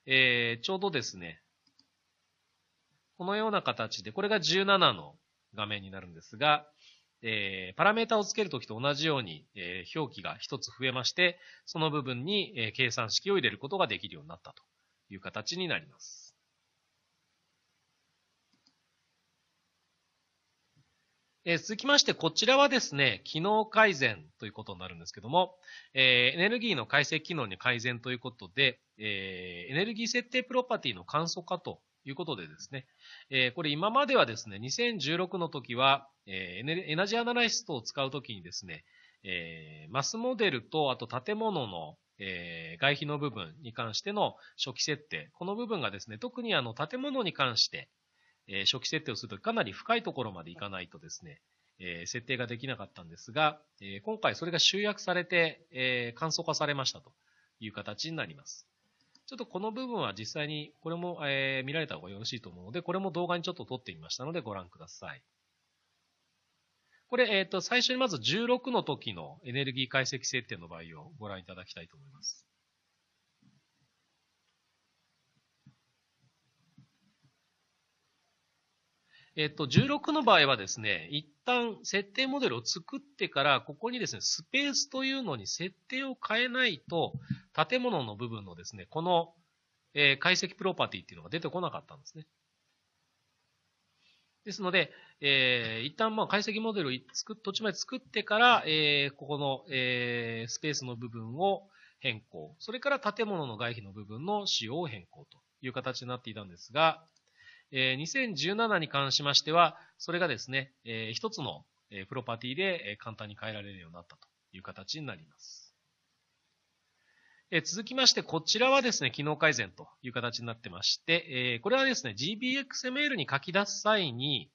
えちょうどですね、このような形で、これが17の画面になるんですが、えー、パラメータをつけるときと同じように、えー、表記が一つ増えまして、その部分に、えー、計算式を入れることができるようになったという形になります。えー、続きまして、こちらはですね、機能改善ということになるんですけども、えー、エネルギーの解析機能に改善ということで、えー、エネルギー設定プロパティの簡素化ということでですね、えこれ今まではですね、2016の時は、えエナジーアナライストを使う時にですね、えマスモデルと、あと建物のえー、外皮の部分に関しての初期設定。この部分がですね、特にあの建物に関して、えー、初期設定をするとかなり深いところまでいかないとですね、えー、設定ができなかったんですが、えー、今回それが集約されて、えー、簡素化されましたという形になります。ちょっとこの部分は実際にこれも、えー、見られた方がよろしいと思うので、これも動画にちょっと撮ってみましたのでご覧ください。これ、えっ、ー、と、最初にまず16の時のエネルギー解析設定の場合をご覧いただきたいと思います。えっと、16の場合はですね、一旦設定モデルを作ってから、ここにですね、スペースというのに設定を変えないと、建物の部分のですね、この、えー、解析プロパティっていうのが出てこなかったんですね。ですので、えー、一旦まあ解析モデルを作途中まで作ってから、えー、ここの、えー、スペースの部分を変更、それから建物の外皮の部分の仕様を変更という形になっていたんですが、えー、2017に関しましては、それがですね、えー、一つのプロパティで簡単に変えられるようになったという形になります。え続きまして、こちらはですね、機能改善という形になってまして、えこれはですね、GBXML に書き出す際に、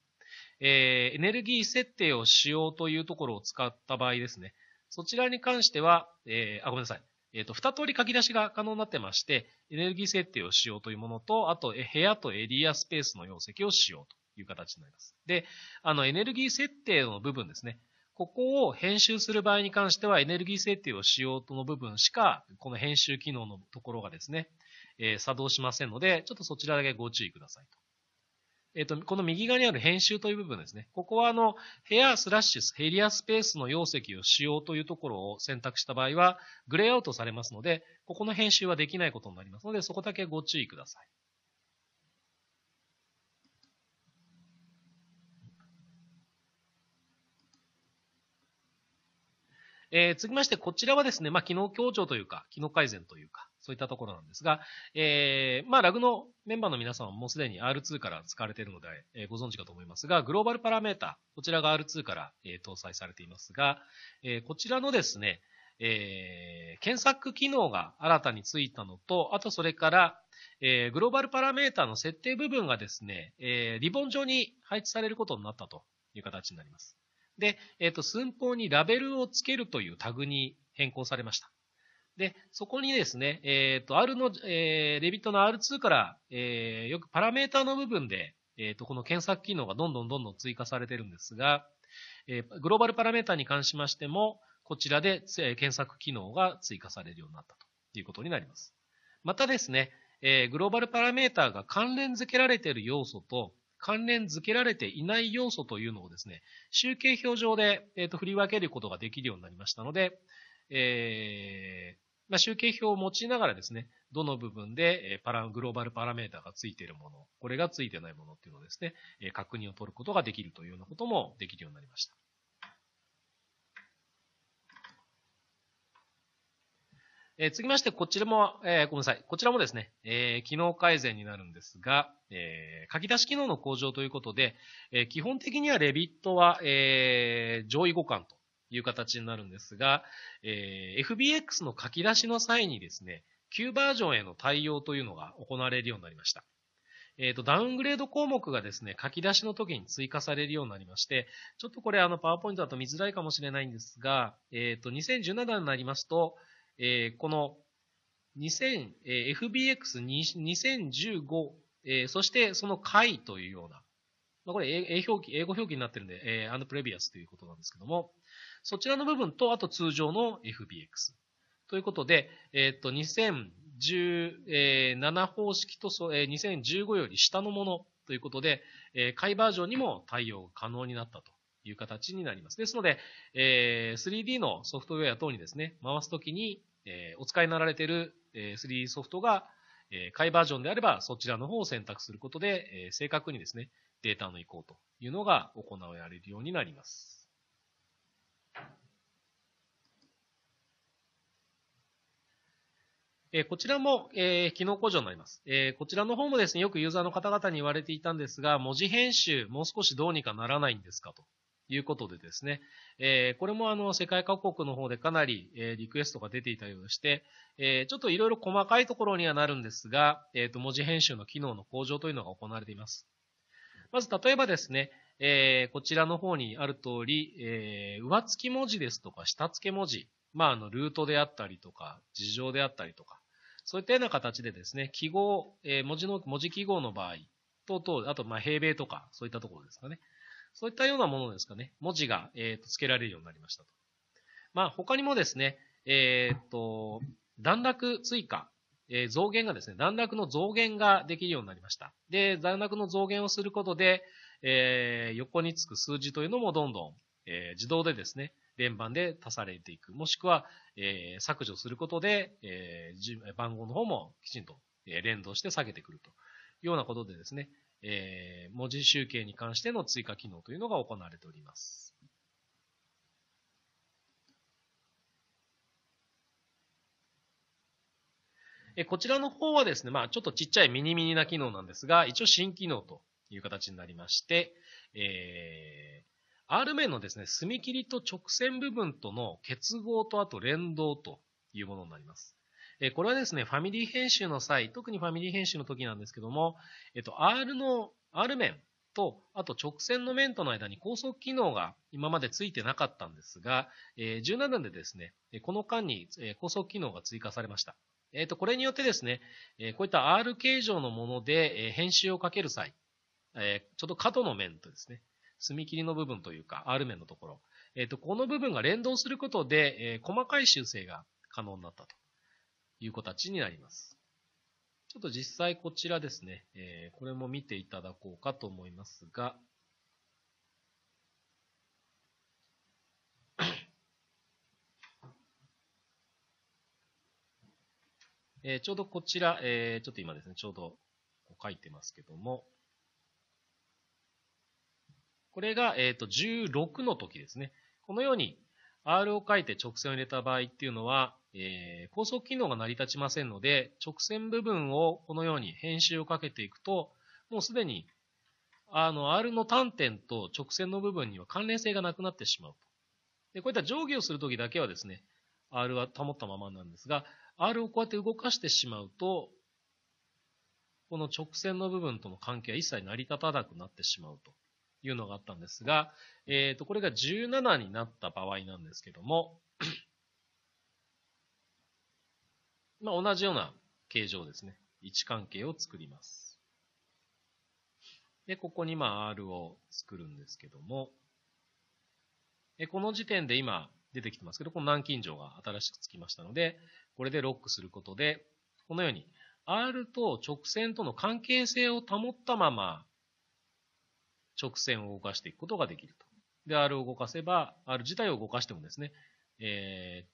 えエネルギー設定をしようというところを使った場合ですね、そちらに関しては、えー、あ、ごめんなさい。えっ、ー、と、二通り書き出しが可能になってまして、エネルギー設定をしようというものと、あと、部屋とエリアスペースの容積を使用という形になります。で、あの、エネルギー設定の部分ですね。ここを編集する場合に関してはエネルギー設定をしようとの部分しか、この編集機能のところがですね、えー、作動しませんので、ちょっとそちらだけご注意くださいと。えっ、ー、と、この右側にある編集という部分ですね。ここはあの、ヘアスラッシュス、ヘリアスペースの容積を使用というところを選択した場合は、グレーアウトされますので、ここの編集はできないことになりますので、そこだけご注意ください。えー、続きまして、こちらはですね、まあ、機能強調というか、機能改善というか、そういったところなんですが、えー、まあ、ラグのメンバーの皆さんはもうすでに R2 から使われているので、えー、ご存知かと思いますが、グローバルパラメータ、こちらが R2 から、えー、搭載されていますが、えー、こちらのですね、えー、検索機能が新たについたのと、あとそれから、えー、グローバルパラメータの設定部分がですね、えー、リボン上に配置されることになったという形になります。で、えっ、ー、と、寸法にラベルをつけるというタグに変更されました。で、そこにですね、えー、と、R の、えー、r e v の R2 から、えー、よくパラメータの部分で、えっ、ー、と、この検索機能がどんどんどんどん追加されてるんですが、えー、グローバルパラメータに関しましても、こちらで、えー、検索機能が追加されるようになったということになります。またですね、えー、グローバルパラメータが関連付けられている要素と、関連付けられていない要素というのをですね、集計表上で、えー、と振り分けることができるようになりましたので、えーまあ、集計表を用いながらですね、どの部分で、えパラグローバルパラメータがついているもの、これがついてないものっていうのをですね、え確認を取ることができるというようなこともできるようになりました。えー、続きまして、こちらも、えー、ごめんなさい。こちらもですね、えー、機能改善になるんですが、え書き出し機能の向上ということで、え基本的にはレビットは、え上位互換という形になるんですが、え FBX の書き出しの際にですね、旧バージョンへの対応というのが行われるようになりました。えっ、と、ダウングレード項目がですね、書き出しの時に追加されるようになりまして、ちょっとこれあの、パワーポイントだと見づらいかもしれないんですが、えっ、と、2017になりますと、えー、このえ FBX2015、えー、そしてその回というような、まあ、これ英表記、英語表記になってるんで、えー、and p r e v i ということなんですけども、そちらの部分と、あと通常の FBX。ということで、えー、っと、2017方式とそ、えー、2015より下のものということで、えー、回バージョンにも対応可能になったという形になります。ですので、えー、3D のソフトウェア等にですね、回すときに、えー、お使いになられている、えー、3D ソフトが、えー、いバージョンであれば、そちらの方を選択することで、えー、正確にですね、データの移行というのが行われるようになります。えこちらも、えー、機能向上になります、えー、こちらの方もですね、よくユーザーの方々に言われていたんですが、文字編集、もう少しどうにかならないんですかということでですね、えー、これもあの世界各国の方でかなり、えー、リクエストが出ていたようでして、えー、ちょっといろいろ細かいところにはなるんですが、えー、と文字編集の機能の向上というのが行われています。まず例えばですね、えー、こちらの方にある通り、えー、上付き文字ですとか下付け文字、まあ、あの、ルートであったりとか、事情であったりとか、そういったような形でですね、記号、えー、文字の、文字記号の場合、等々、あと、まあ、平米とか、そういったところですかね。そういったようなものですかね、文字が、えー、と付けられるようになりましたと。まあ、他にもですね、えっ、ー、と、段落追加、えー、増減がですね、段落の増減ができるようになりました。で、段落の増減をすることで、えー、横につく数字というのもどんどん、えー、自動でですね、連番で足されていく。もしくは、えー、削除することで、えー、番号の方もきちんと連動して下げてくるというようなことでですね、えー、文字集計に関しての追加機能というのが行われております。えこちらの方はですね、まあちょっとちっちゃいミニミニな機能なんですが、一応新機能という形になりまして、えー、R 面のですね、墨切りと直線部分との結合とあと連動というものになります。えこれはですね、ファミリー編集の際、特にファミリー編集の時なんですけども、えっと、R の、R 面と、あと直線の面との間に高速機能が今までついてなかったんですが、え17でですね、この間に高速機能が追加されました。えっ、と、これによってですね、えこういった R 形状のもので、え編集をかける際、えちょっと角の面とですね、墨切りの部分というか、R 面のところ、えっ、と、この部分が連動することで、え細かい修正が可能になったと。いう形になります。ちょっと実際こちらですね、えー、これも見ていただこうかと思いますが、えー、ちょうどこちら、えー、ちょっと今ですね、ちょうど書いてますけども、これが、えー、と16の時ですね。このように R を書いて直線を入れた場合っていうのは、えー、高速機能が成り立ちませんので、直線部分をこのように編集をかけていくと、もうすでに、あの、R の端点と直線の部分には関連性がなくなってしまうと。で、こういった定規をするときだけはですね、R は保ったままなんですが、R をこうやって動かしてしまうと、この直線の部分との関係は一切成り立たなくなってしまうというのがあったんですが、えっ、ー、と、これが17になった場合なんですけども、まあ、同じような形状ですね。位置関係を作ります。で、ここにまあ R を作るんですけども、えこの時点で今出てきてますけど、この南京錠が新しくつきましたので、これでロックすることで、このように R と直線との関係性を保ったまま、直線を動かしていくことができると。で、R を動かせば、R 自体を動かしてもですね、えー、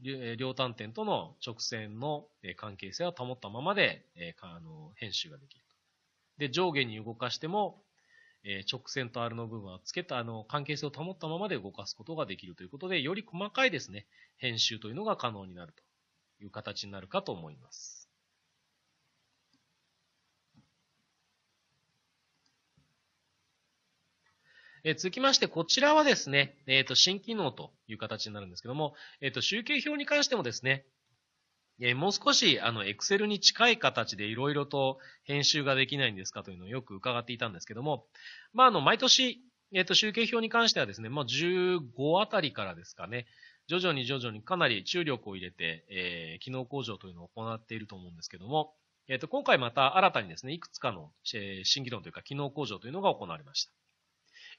両端点との直線の関係性は保ったままで、あの編集ができるで、上下に動かしても、直線と R の部分はつけた、あの、関係性を保ったままで動かすことができるということで、より細かいですね、編集というのが可能になるという形になるかと思います。え続きまして、こちらはですね、えっ、と、新機能という形になるんですけども、えっ、と、集計表に関してもですね、えもう少し、あの、Excel に近い形でいろいろと編集ができないんですかというのをよく伺っていたんですけども、まあ、あの、毎年、えっ、と、集計表に関してはですね、もう15あたりからですかね、徐々に徐々にかなり注力を入れて、えー、機能向上というのを行っていると思うんですけども、えっ、と、今回また新たにですね、いくつかの新機能というか機能向上というのが行われました。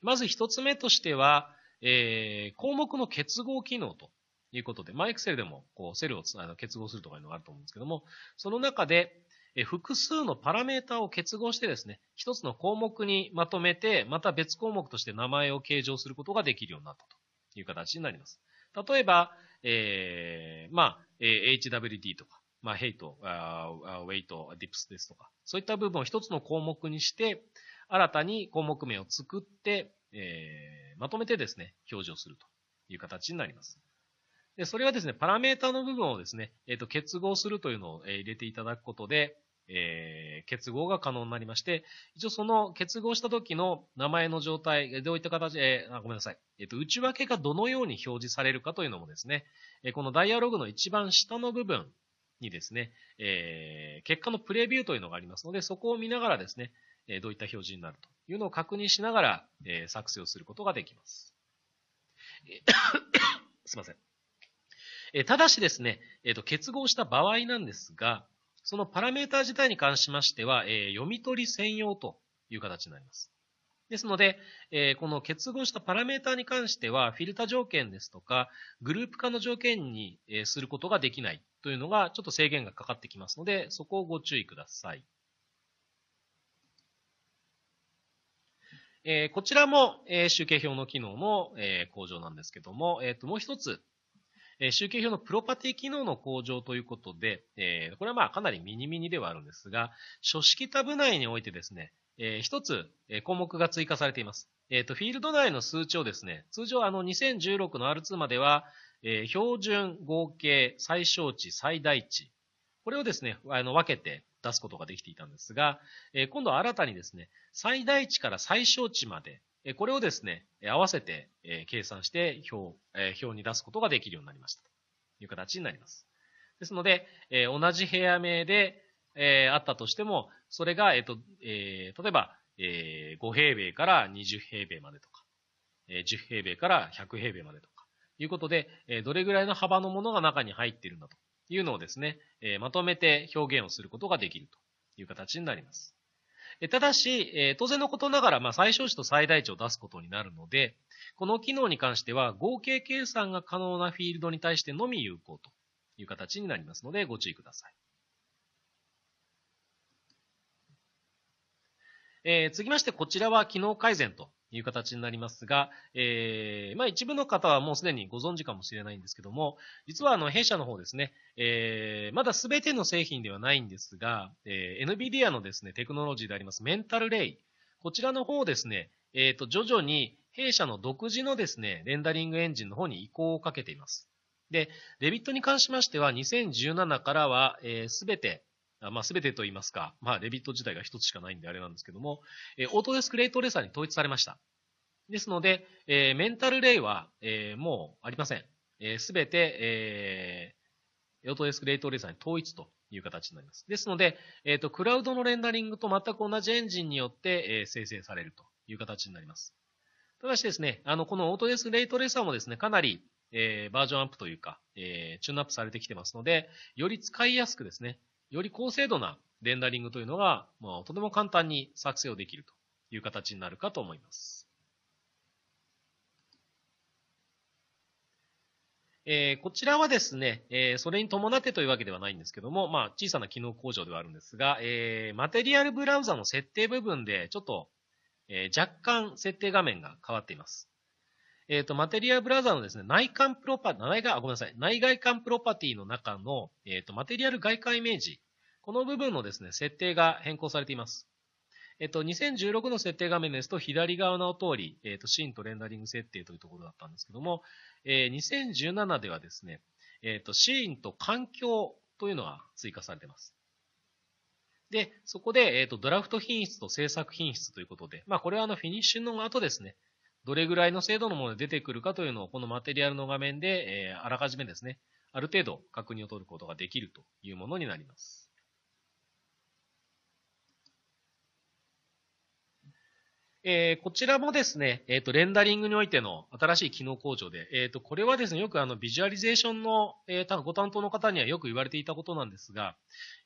まず一つ目としては、えー、項目の結合機能ということで、まあ、Excel でもこうセルをあの結合するとかいうのがあると思うんですけども、その中で、え複数のパラメータを結合してですね、一つの項目にまとめて、また別項目として名前を計上することができるようになったという形になります。例えば、えー、まあ、え HWD とか、まあ、ヘイト、ウェイト、ディプスですとか、そういった部分を一つの項目にして、新たに項目名を作って、えー、まとめてですね、表示をするという形になります。で、それはですね、パラメータの部分をですね、えっ、ー、と、結合するというのを入れていただくことで、えー、結合が可能になりまして、一応その結合した時の名前の状態、どういった形、えー、あごめんなさい、えっ、ー、と、内訳がどのように表示されるかというのもですね、えこのダイアログの一番下の部分にですね、え結果のプレビューというのがありますので、そこを見ながらですね、えどういった表示になるというのを確認しながら、え作成をすることができます。すいません。えただしですね、えと、結合した場合なんですが、そのパラメータ自体に関しましては、え読み取り専用という形になります。ですので、えこの結合したパラメータに関しては、フィルタ条件ですとか、グループ化の条件にすることができないというのが、ちょっと制限がかかってきますので、そこをご注意ください。えー、こちらも、えー、集計表の機能の、えー、向上なんですけども、えと、もう一つ、え集計表のプロパティ機能の向上ということで、えこれはまあかなりミニミニではあるんですが、書式タブ内においてですね、えー、一つ、え項目が追加されています。えと、フィールド内の数値をですね、通常あの2016の R2 までは、え標準、合計、最小値、最大値、これをですね、あの分けて出すことができていたんですが、え今度は新たにですね、最大値から最小値まで、えこれをですね、合わせて、え計算して表、え表に出すことができるようになりましたという形になります。ですので、え同じ部屋名で、えあったとしても、それが、えっ、と、え例えば、え5平米から20平米までとか、え10平米から100平米までとか、いうことで、えどれぐらいの幅のものが中に入っているんだとというのをですね、まとめて表現をすることができるという形になります。ただし、当然のことながら、まあ、最小値と最大値を出すことになるので、この機能に関しては合計計算が可能なフィールドに対してのみ有効という形になりますので、ご注意ください。えー、続きまして、こちらは機能改善という形になりますが、えー、まあ一部の方はもうすでにご存知かもしれないんですけども、実はあの弊社の方ですね、えー、まだ全ての製品ではないんですが、えー、NVIDIA のですね、テクノロジーでありますメンタルレイ、こちらの方ですね、えっ、と、徐々に弊社の独自のですね、レンダリングエンジンの方に移行をかけています。で、デビットに関しましては、2017からは、えー、て、まあ、全てと言いますか、まあ、レビット自体が一つしかないんであれなんですけども、えー、オートデスクレートレーサーに統一されました。ですので、えー、メンタルレイは、えー、もうありません。えー、全て、えー、オートデスクレートレーサーに統一という形になります。ですので、えっ、ー、と、クラウドのレンダリングと全く同じエンジンによって、えー、生成されるという形になります。ただしですね、あの、このオートデスクレートレーサーもですね、かなり、えー、バージョンアップというか、えー、チューンアップされてきてますので、より使いやすくですね、より高精度なレンダリングというのが、まあ、とても簡単に作成をできるという形になるかと思います。えー、こちらはですね、えー、それに伴ってというわけではないんですけども、まあ、小さな機能向上ではあるんですが、えー、マテリアルブラウザの設定部分で、ちょっと、えー、若干設定画面が変わっています。えっ、ー、と、マテリアブラザーのですね、内観プロパ、内外、あ、ごめんなさい、内外観プロパティの中の、えっ、ー、と、マテリアル外観イメージ、この部分のですね、設定が変更されています。えっと、2016の設定画面ですと、左側の通り、えっと、シーンとレンダリング設定というところだったんですけども、えー、2017ではですね、えっと、シーンと環境というのが追加されています。で、そこで、えっと、ドラフト品質と制作品質ということで、まあ、これはあの、フィニッシュの後ですね、どれぐらいの精度のもので出てくるかというのを、このマテリアルの画面で、えあらかじめですね、ある程度確認を取ることができるというものになります。えー、こちらもですね、えっ、ー、と、レンダリングにおいての新しい機能向上で、えっ、ー、と、これはですね、よくあの、ビジュアリゼーションの、えー、ご担当の方にはよく言われていたことなんですが、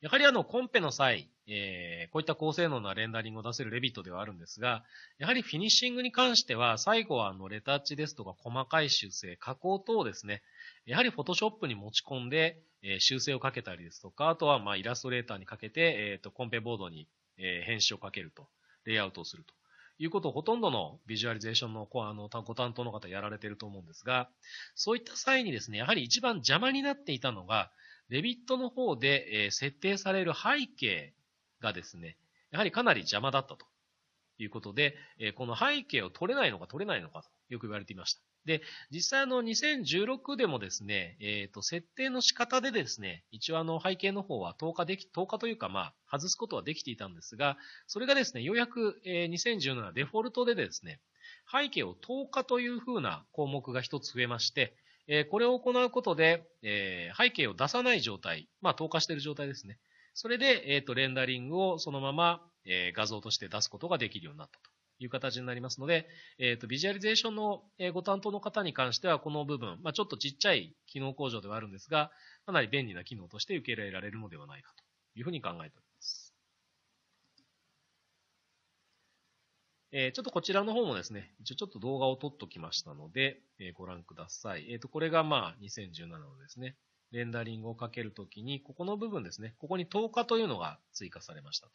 やはりあの、コンペの際、えー、こういった高性能なレンダリングを出せるレビットではあるんですが、やはりフィニッシングに関しては、最後はあの、レタッチですとか、細かい修正、加工等ですね、やはりフォトショップに持ち込んで、えー、修正をかけたりですとか、あとはまあ、イラストレーターにかけて、えっ、と、コンペボードに、えー、編集をかけると、レイアウトをすると。いうことをほとんどのビジュアリゼーションのコアのご担当の方やられていると思うんですが、そういった際にですね、やはり一番邪魔になっていたのが、レビットの方で設定される背景がですね、やはりかなり邪魔だったということで、えこの背景を取れないのか取れないのかとよく言われていました。で、実際あの2016でもですね、えっ、ー、と、設定の仕方でですね、一応あの背景の方は投下でき、10というかまあ、外すことはできていたんですが、それがですね、ようやく、えー、2017デフォルトでですね、背景を投下というふうな項目が一つ増えまして、えー、これを行うことで、えー、背景を出さない状態、まあ、10している状態ですね。それで、えっ、と、レンダリングをそのまま、え画像として出すことができるようになったという形になりますので、えっ、と、ビジュアリゼーションのご担当の方に関しては、この部分、まあ、ちょっとちっちゃい機能工場ではあるんですが、かなり便利な機能として受け入れられるのではないかというふうに考えております。えちょっとこちらの方もですね、一応ちょっと動画を撮っときましたので、えご覧ください。えっ、と、これがまあ2017のですね、レンダリングをかけるときに、ここの部分ですね、ここに10日というのが追加されましたと。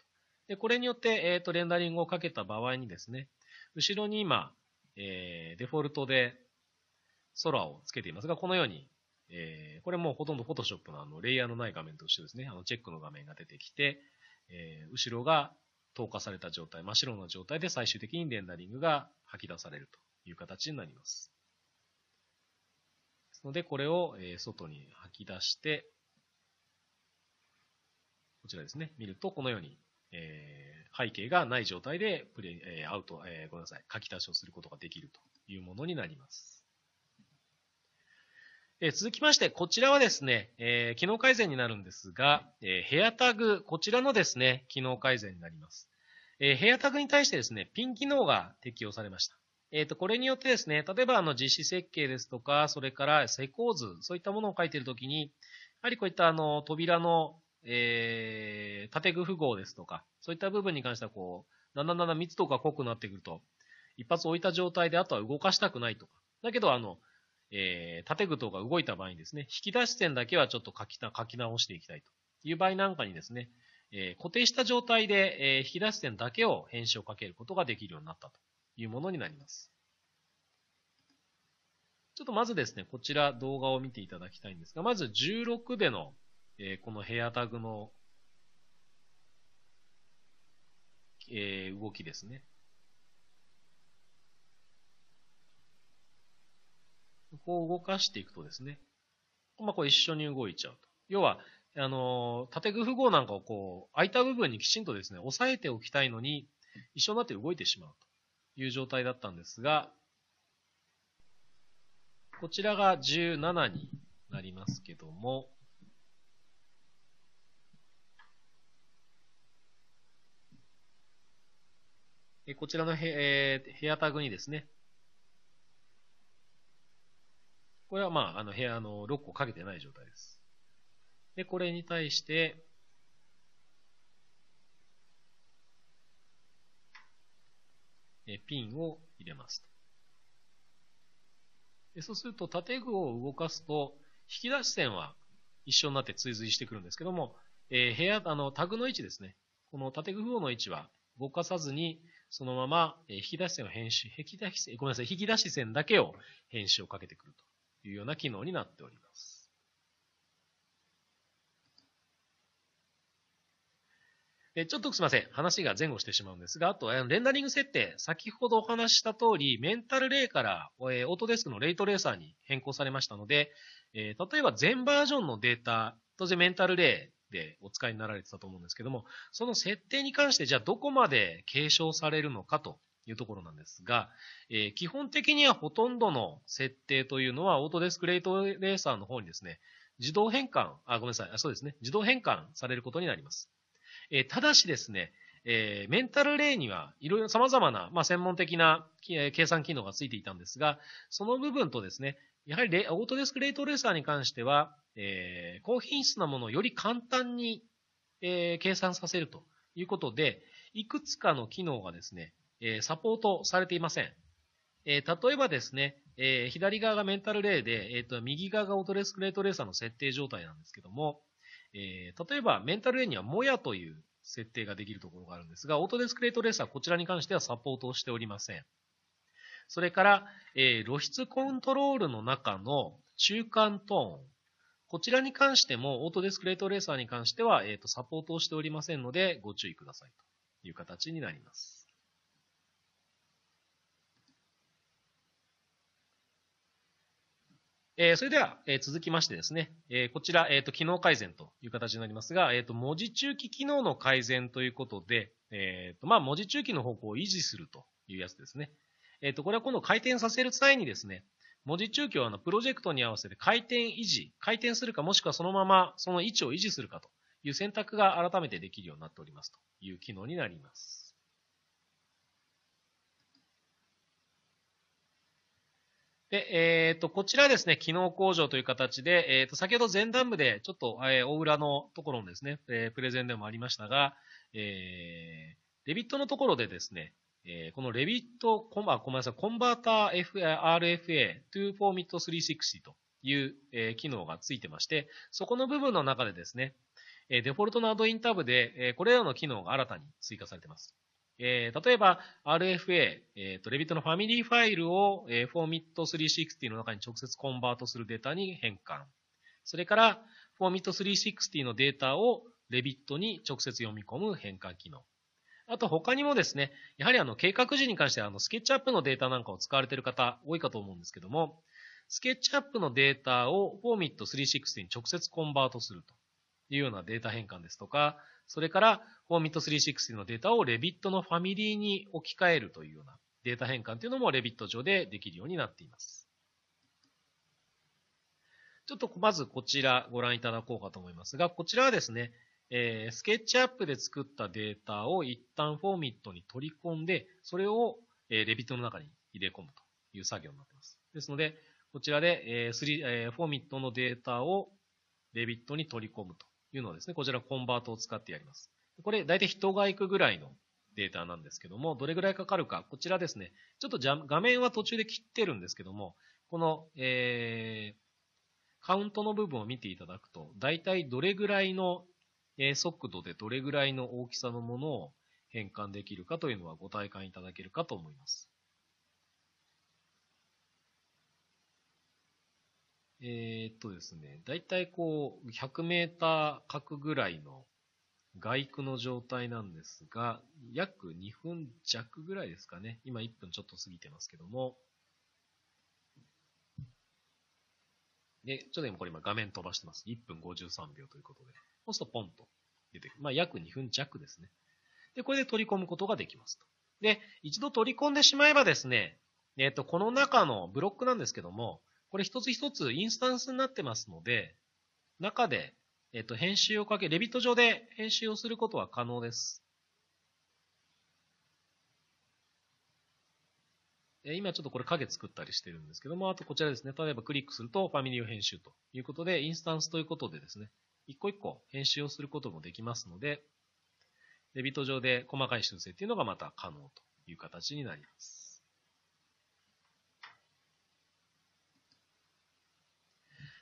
で、これによって、えっ、ー、と、レンダリングをかけた場合にですね、後ろに今、えー、デフォルトで空をつけていますが、このように、えー、これもうほとんど Photoshop のあの、レイヤーのない画面と一緒ですね、あの、チェックの画面が出てきて、えー、後ろが透過された状態、真っ白な状態で最終的にレンダリングが吐き出されるという形になります。ですので、これを外に吐き出して、こちらですね、見るとこのように、えー、背景がない状態でプレ、えー、アウト、えー、ごめんなさい、書き出しをすることができるというものになります。えー、続きまして、こちらはですね、えー、機能改善になるんですが、えー、ヘアタグ、こちらのですね、機能改善になります。えー、ヘアタグに対してですね、ピン機能が適用されました。えっ、ー、と、これによってですね、例えばあの実施設計ですとか、それから施工図、そういったものを書いているときに、やはりこういったあの扉の、えー、具符号ですとか、そういった部分に関してはこう、だんだんだんだん密度が濃くなってくると、一発置いた状態であとは動かしたくないとか、だけどあの、えー、具等が動いた場合にですね、引き出し点だけはちょっと書き書き直していきたいという場合なんかにですね、えー、固定した状態で、えー、引き出し点だけを編集をかけることができるようになったと。いうものになります。ちょっとまずですね、こちら動画を見ていただきたいんですが、まず16での、えー、このヘアタグの、えー、動きですね。こう動かしていくとですね、まあ、こう一緒に動いちゃうと。要は、あの、縦具符号なんかをこう、空いた部分にきちんとですね、押さえておきたいのに、一緒になって動いてしまうと。という状態だったんですが、こちらが17になりますけども、こちらのへ、えー、ヘアタグにですね、これはまあ、あの、部屋のロックをかけてない状態です。で、これに対して、えピンを入れますそうすると縦具を動かすと、引き出し線は一緒になって追随してくるんですけども、えー、部屋、あの、タグの位置ですね。この縦具符号の位置は動かさずに、そのまま引き出し線を編集、引き出し線、ごめんなさい、引き出し線だけを編集をかけてくるというような機能になっております。えちょっとすいません。話が前後してしまうんですが、あと、レンダリング設定、先ほどお話しした通り、メンタルレイから、えオートデスクのレイトレーサーに変更されましたので、え例えば全バージョンのデータ、当然メンタルレイでお使いになられてたと思うんですけども、その設定に関して、じゃあどこまで継承されるのかというところなんですが、え基本的にはほとんどの設定というのは、オートデスクレイトレーサーの方にですね、自動変換、あ、ごめんなさい、あそうですね、自動変換されることになります。えー、ただしですね、えー、メンタル例にはいろいろ様々な、まあ、専門的な計算機能がついていたんですが、その部分とですね、やはりオートデスクレートレーサーに関しては、えー、高品質なものをより簡単に、えー、計算させるということで、いくつかの機能がですね、えー、サポートされていません。えー、例えばですね、えー、左側がメンタル例で、えー、と右側がオートデスクレートレーサーの設定状態なんですけども、えー、例えばメンタル A にはもやという設定ができるところがあるんですが、オートデスクレートレーサーこちらに関してはサポートをしておりません。それから、えー、露出コントロールの中の中間トーン。こちらに関しても、オートデスクレートレーサーに関しては、えーとサポートをしておりませんので、ご注意くださいという形になります。えー、それでは、えー、続きましてですね、えー、こちら、えっ、と、機能改善という形になりますが、えっ、と、文字中期機能の改善ということで、えっ、と、まあ、文字中期の方向を維持するというやつですね。えっ、と、これは今度回転させる際にですね、文字中期はあのプロジェクトに合わせて回転維持、回転するかもしくはそのままその位置を維持するかという選択が改めてできるようになっておりますという機能になります。で、えっ、ー、と、こちらですね、機能向上という形で、えっ、ー、と、先ほど前段部でちょっと、えー、大裏のところのですね、えー、プレゼンでもありましたが、えー、レビットのところでですね、えー、このレビットコン、ごめんなさい、コンバーター RFA to f o r m i t 360という、えー、機能がついてまして、そこの部分の中でですね、えデフォルトのアドインタブで、えこれらの機能が新たに追加されています。えー、例えば RFA、えー、と Revit のファミリーファイルを、えー、フォーミット360の中に直接コンバートするデータに変換。それから、フォーミット360のデータを Revit に直接読み込む変換機能。あと他にもですね、やはりあの計画時に関してあのスケッチアップのデータなんかを使われている方多いかと思うんですけども、スケッチアップのデータをフォーミット360に直接コンバートするというようなデータ変換ですとか、それから、フォーミット360のデータをレビットのファミリーに置き換えるというようなデータ変換というのもレビット上でできるようになっています。ちょっとまずこちらご覧いただこうかと思いますが、こちらはですね、えー、スケッチアップで作ったデータを一旦フォーミットに取り込んで、それを、えー、レビットの中に入れ込むという作業になっています。ですので、こちらで、えーえー、フォーミットのデータをレビットに取り込むというのをですね、こちらコンバートを使ってやります。これ、大体人が行くぐらいのデータなんですけども、どれぐらいかかるか、こちらですね、ちょっと画面は途中で切ってるんですけども、この、えー、カウントの部分を見ていただくと、大体どれぐらいの速度でどれぐらいの大きさのものを変換できるかというのはご体感いただけるかと思います。えー、っとですね、だいたいこう、100メーター角ぐらいの外区の状態なんですが、約2分弱ぐらいですかね。今1分ちょっと過ぎてますけども。で、ちょっと今これ今画面飛ばしてます。1分53秒ということで。そうするとポンと出てくる。まあ約2分弱ですね。で、これで取り込むことができますと。で、一度取り込んでしまえばですね、えっ、ー、と、この中のブロックなんですけども、これ一つ一つインスタンスになってますので、中で、えっと、編集をかけ、レビット上で編集をすることは可能です。今ちょっとこれ影作ったりしてるんですけども、あとこちらですね。例えばクリックするとファミリーを編集ということで、インスタンスということでですね、一個一個編集をすることもできますので、レビット上で細かい修正っていうのがまた可能という形になります。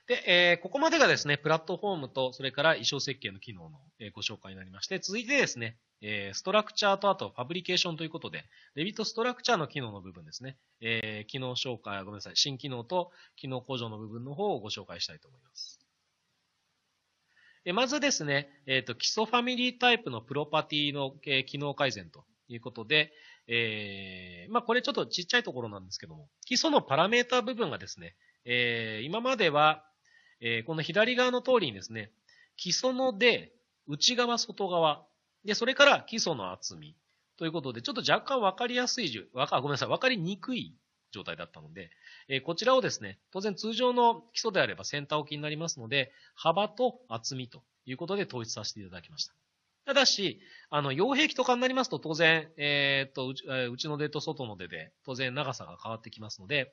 で、えー、ここまでがですね、プラットフォームと、それから衣装設計の機能の、えー、ご紹介になりまして、続いてですね、えー、ストラクチャーとあとファブリケーションということで、レビットストラクチャーの機能の部分ですね、えー、機能紹介、ごめんなさい、新機能と機能向上の部分の方をご紹介したいと思います。えー、まずですね、えっ、ー、と、基礎ファミリータイプのプロパティの、えー、機能改善ということで、えー、まあこれちょっとちっちゃいところなんですけども、基礎のパラメータ部分がですね、えー、今までは、えー、この左側の通りにですね、基礎ので、内側、外側、で、それから基礎の厚み、ということで、ちょっと若干分かりやすい、わか、ごめんなさい、分かりにくい状態だったので、えー、こちらをですね、当然通常の基礎であればセンター置きになりますので、幅と厚みということで統一させていただきました。ただし、あの、傭兵器とかになりますと、当然、えー、っと、うちの出と外の出で、当然長さが変わってきますので、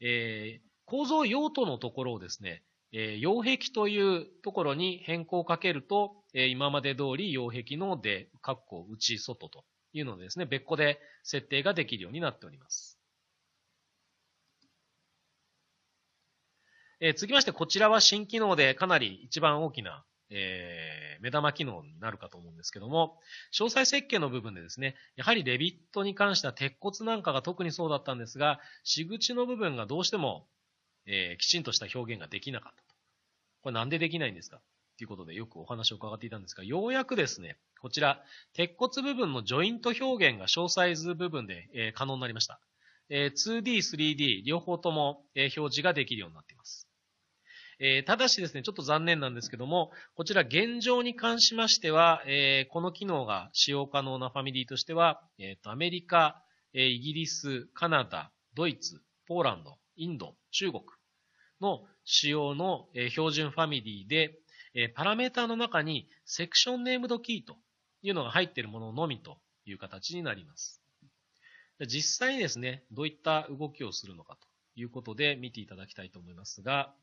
えー、構造用途のところをですね、えー、擁壁というところに変更をかけると、えー、今まで通り擁壁ので、括弧内外というのですね、別個で設定ができるようになっております。えー、続きまして、こちらは新機能でかなり一番大きな、えー、目玉機能になるかと思うんですけども、詳細設計の部分でですね、やはりレビットに関しては鉄骨なんかが特にそうだったんですが、仕口の部分がどうしてもえー、きちんとした表現ができなかったと。これなんでできないんですかということでよくお話を伺っていたんですが、ようやくですね、こちら、鉄骨部分のジョイント表現が小サイズ部分で、えー、可能になりました。えー、2D、3D 両方とも、えー、表示ができるようになっています。えー、ただしですね、ちょっと残念なんですけども、こちら現状に関しましては、えー、この機能が使用可能なファミリーとしては、えーと、アメリカ、えー、イギリス、カナダ、ドイツ、ポーランド、インド、中国の仕様の標準ファミリーで、パラメータの中にセクションネームドキーというのが入っているもののみという形になります。実際にですね、どういった動きをするのかということで見ていただきたいと思いますが、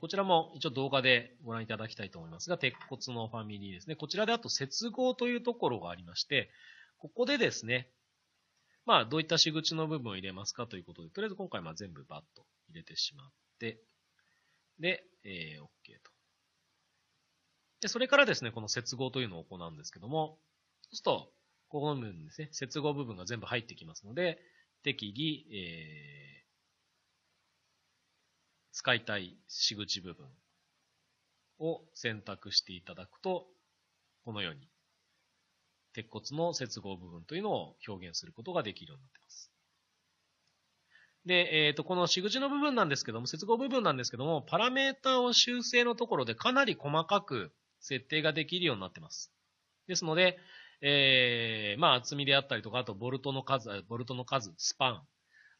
こちらも一応動画でご覧いただきたいと思いますが、鉄骨のファミリーですね。こちらであと接合というところがありまして、ここでですね、まあ、どういった仕口の部分を入れますかということで、とりあえず今回ま全部バッと入れてしまって、で、えー、OK と。で、それからですね、この接合というのを行うんですけども、そうすると、ここの部分ですね、接合部分が全部入ってきますので、適宜、えー、使いたい仕口部分を選択していただくと、このように鉄骨の接合部分というのを表現することができるようになっています。で、えっ、ー、と、この仕口の部分なんですけども、接合部分なんですけども、パラメータを修正のところでかなり細かく設定ができるようになっています。ですので、えー、まあ、厚みであったりとか、あと、ボルトの数、ボルトの数、スパン、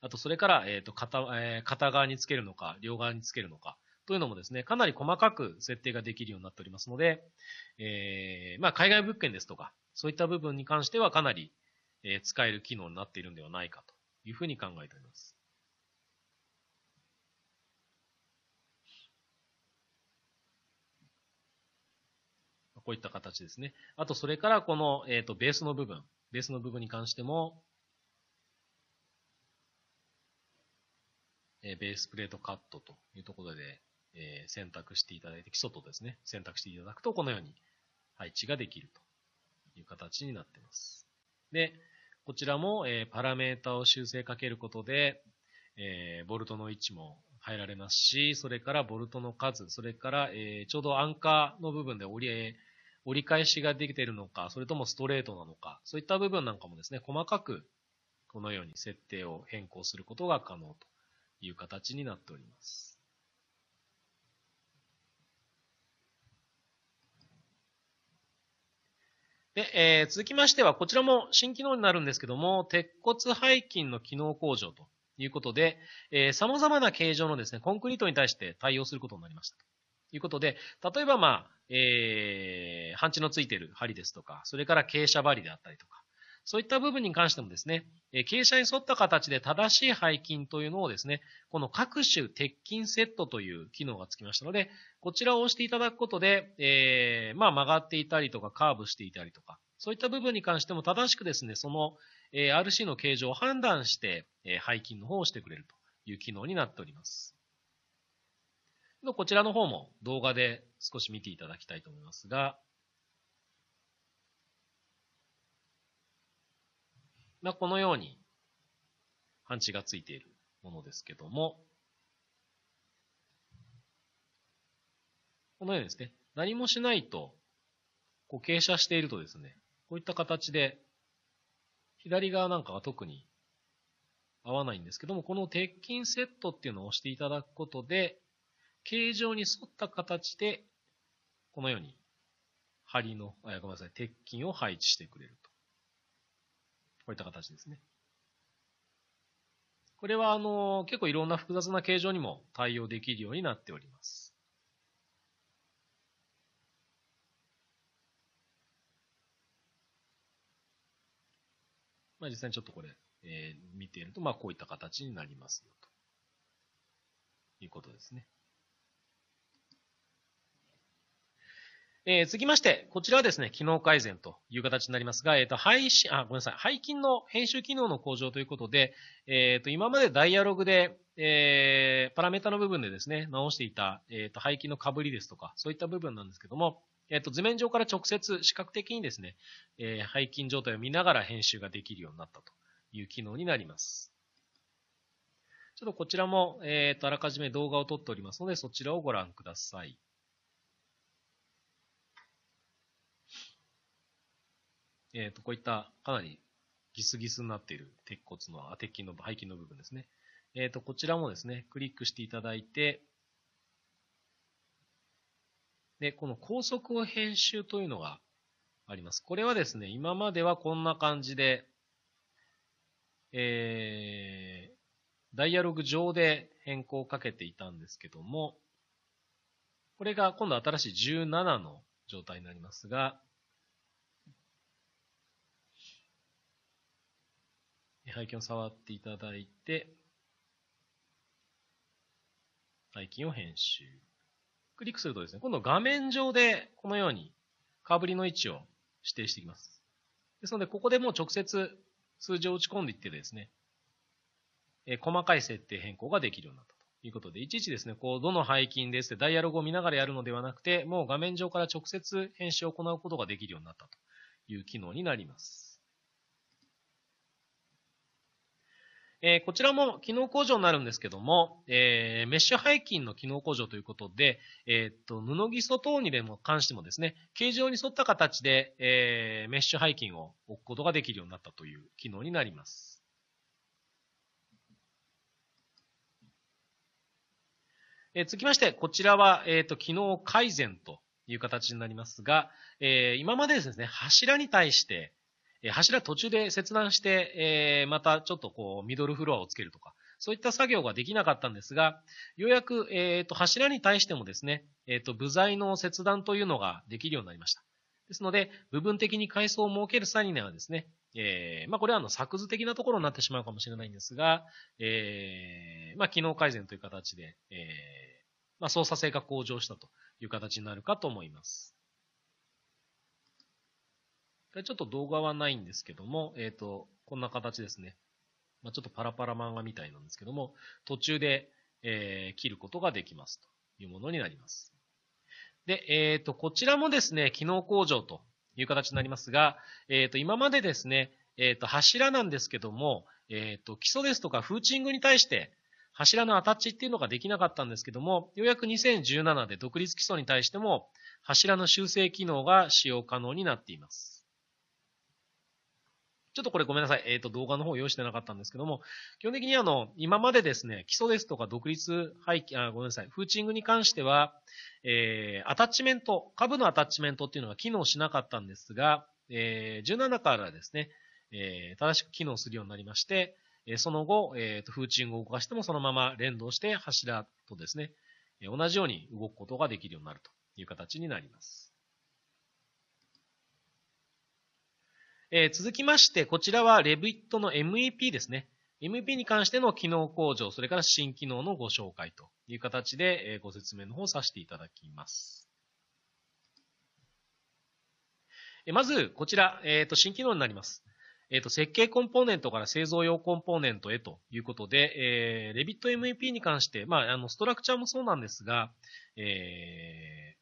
あと、それから、えっ、ー、と、片、え片側につけるのか、両側につけるのか、というのもですね、かなり細かく設定ができるようになっておりますので、えー、まあ、海外物件ですとか、そういった部分に関してはかなり、え使える機能になっているんではないかというふうに考えております。こういった形ですね。あと、それからこの、えっ、と、ベースの部分。ベースの部分に関しても、えベースプレートカットというところで、え選択していただいて、基礎とですね、選択していただくと、このように配置ができると。いう形になっています。で、こちらも、えー、パラメータを修正かけることで、えー、ボルトの位置も変えられますし、それからボルトの数、それから、えー、ちょうどアンカーの部分で折り、折り返しができているのか、それともストレートなのか、そういった部分なんかもですね、細かくこのように設定を変更することが可能という形になっております。で、えー、続きましては、こちらも新機能になるんですけども、鉄骨背筋の機能向上ということで、えー、様々な形状のですね、コンクリートに対して対応することになりました。ということで、例えば、まあ、えー、ンチのついている針ですとか、それから傾斜針であったりとか、そういった部分に関してもですね、傾斜に沿った形で正しい背筋というのをですね、この各種鉄筋セットという機能がつきましたので、こちらを押していただくことで、えー、まあ曲がっていたりとかカーブしていたりとか、そういった部分に関しても正しくですね、その RC の形状を判断して、背筋の方をしてくれるという機能になっております。こちらの方も動画で少し見ていただきたいと思いますが、まあ、このように、パンチがついているものですけども、このようにですね、何もしないと、こう傾斜しているとですね、こういった形で、左側なんかは特に合わないんですけども、この鉄筋セットっていうのを押していただくことで、形状に沿った形で、このように、針の、あ、ごめんなさい、鉄筋を配置してくれると。こういった形ですね。これはあの、結構いろんな複雑な形状にも対応できるようになっております。まあ実際にちょっとこれ、えー、見ていると、まあこういった形になりますよ、ということですね。えー、続きまして、こちらはですね、機能改善という形になりますが、えっ、ー、と、配信、あ、ごめんなさい、背筋の編集機能の向上ということで、えっ、ー、と、今までダイアログで、えー、パラメータの部分でですね、直していた、えっ、と、背筋のかぶりですとか、そういった部分なんですけども、えっ、と、図面上から直接視覚的にですね、えー、背筋状態を見ながら編集ができるようになったという機能になります。ちょっとこちらも、えっ、と、あらかじめ動画を撮っておりますので、そちらをご覧ください。えっ、ー、と、こういったかなりギスギスになっている鉄骨の、あ、鉄筋の、背筋の部分ですね。えっ、ー、と、こちらもですね、クリックしていただいて、で、この高速を編集というのがあります。これはですね、今まではこんな感じで、えー、ダイアログ上で変更をかけていたんですけども、これが今度新しい17の状態になりますが、背筋を触っていただいて、背筋を編集。クリックするとですね、今度画面上でこのようにかぶりの位置を指定していきます。ですので、ここでもう直接数字を打ち込んでいってですね、え細かい設定変更ができるようになったということで、いちいちですね、こう、どの背筋ですってダイアログを見ながらやるのではなくて、もう画面上から直接編集を行うことができるようになったという機能になります。えー、こちらも機能工場になるんですけども、えー、メッシュ背筋の機能工場ということで、えー、っと、布基礎等にでも関してもですね、形状に沿った形で、えメッシュ背筋を置くことができるようになったという機能になります。え続きまして、こちらは、えっと、機能改善という形になりますが、え今までですね、柱に対して、え柱途中で切断して、えまたちょっとこう、ミドルフロアをつけるとか、そういった作業ができなかったんですが、ようやく、えと、柱に対してもですね、えっ、と、部材の切断というのができるようになりました。ですので、部分的に階層を設ける際にはですね、えー、まあこれはあの作図的なところになってしまうかもしれないんですが、えー、まあ機能改善という形で、えー、まあ操作性が向上したという形になるかと思います。ちょっと動画はないんですけども、えっ、ー、と、こんな形ですね。まあ、ちょっとパラパラ漫画みたいなんですけども、途中で、えー、切ることができますというものになります。で、えっ、ー、と、こちらもですね、機能工場という形になりますが、えっ、ー、と、今までですね、えっ、と、柱なんですけども、えっ、と、基礎ですとかフーチングに対して、柱のアタッチっていうのができなかったんですけども、ようやく2017で独立基礎に対しても、柱の修正機能が使用可能になっています。ちょっとこれごめんなさい。えっ、ー、と、動画の方用意してなかったんですけども、基本的にあの、今までですね、基礎ですとか独立廃棄、あ、ごめんなさい、フーチングに関しては、えー、アタッチメント、株のアタッチメントっていうのが機能しなかったんですが、えー、17からですね、えー、正しく機能するようになりまして、えその後、えーと、フーチングを動かしてもそのまま連動して柱とですね、同じように動くことができるようになるという形になります。えー、続きまして、こちらは Revit の MEP ですね。MEP に関しての機能向上、それから新機能のご紹介という形で、えー、ご説明の方させていただきます。えー、まず、こちら、えっ、ー、と、新機能になります。えっ、と、設計コンポーネントから製造用コンポーネントへということで、えー、Revit MEP に関して、まあ、あの、ストラクチャーもそうなんですが、え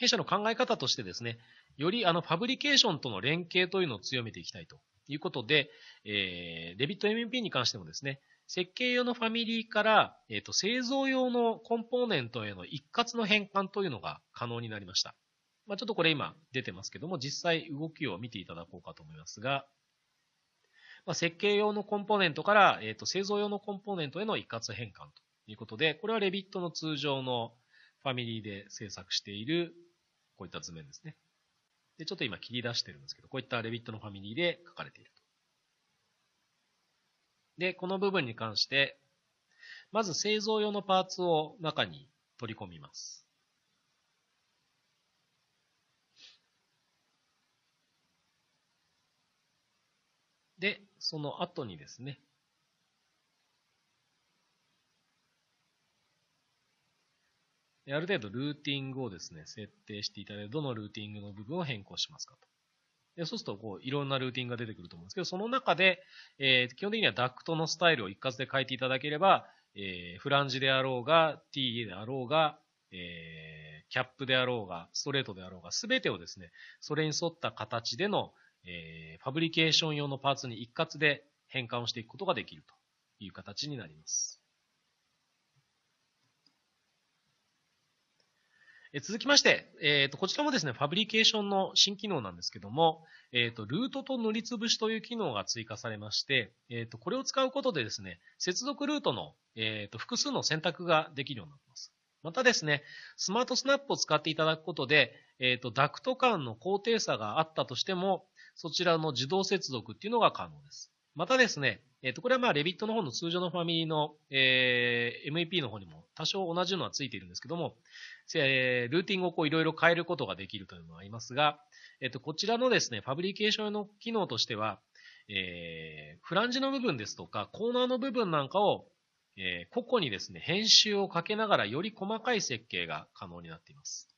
弊社の考え方としてですね、よりあのファブリケーションとの連携というのを強めていきたいということで、えー、デビット MMP に関してもですね、設計用のファミリーから、えーと、製造用のコンポーネントへの一括の変換というのが可能になりました。まあ、ちょっとこれ今出てますけども、実際動きを見ていただこうかと思いますが、まあ、設計用のコンポーネントから、えーと、製造用のコンポーネントへの一括変換ということで、これはレビットの通常のファミリーで制作しているこういった図面ですね。で、ちょっと今切り出してるんですけど、こういったレビットのファミリーで書かれていると。で、この部分に関して、まず製造用のパーツを中に取り込みます。で、その後にですね、ある程度ルーティングをですね、設定していただいて、どのルーティングの部分を変更しますかと。でそうすると、こう、いろんなルーティングが出てくると思うんですけど、その中で、えー、基本的にはダクトのスタイルを一括で変えていただければ、えー、フランジであろうが、TA であろうが、えー、キャップであろうが、ストレートであろうが、すべてをですね、それに沿った形での、えー、ファブリケーション用のパーツに一括で変換をしていくことができるという形になります。え続きまして、えーと、こちらもですね、ファブリケーションの新機能なんですけども、えーと、ルートと塗りつぶしという機能が追加されまして、えーと、これを使うことでですね、接続ルートの、えーと、複数の選択ができるようになっています。またですね、スマートスナップを使っていただくことで、えーと、ダクト間の高低差があったとしても、そちらの自動接続っていうのが可能です。またですね、えっ、ー、と、これはまあ、レビットの方の通常のファミリーの、えー、MEP の方にも多少同じのはついているんですけども、えー、ルーティングをこういろいろ変えることができるというのがありますが、えっ、ー、と、こちらのですね、ファブリケーション用の機能としては、えー、フランジの部分ですとか、コーナーの部分なんかを、えー、個々にですね、編集をかけながらより細かい設計が可能になっています。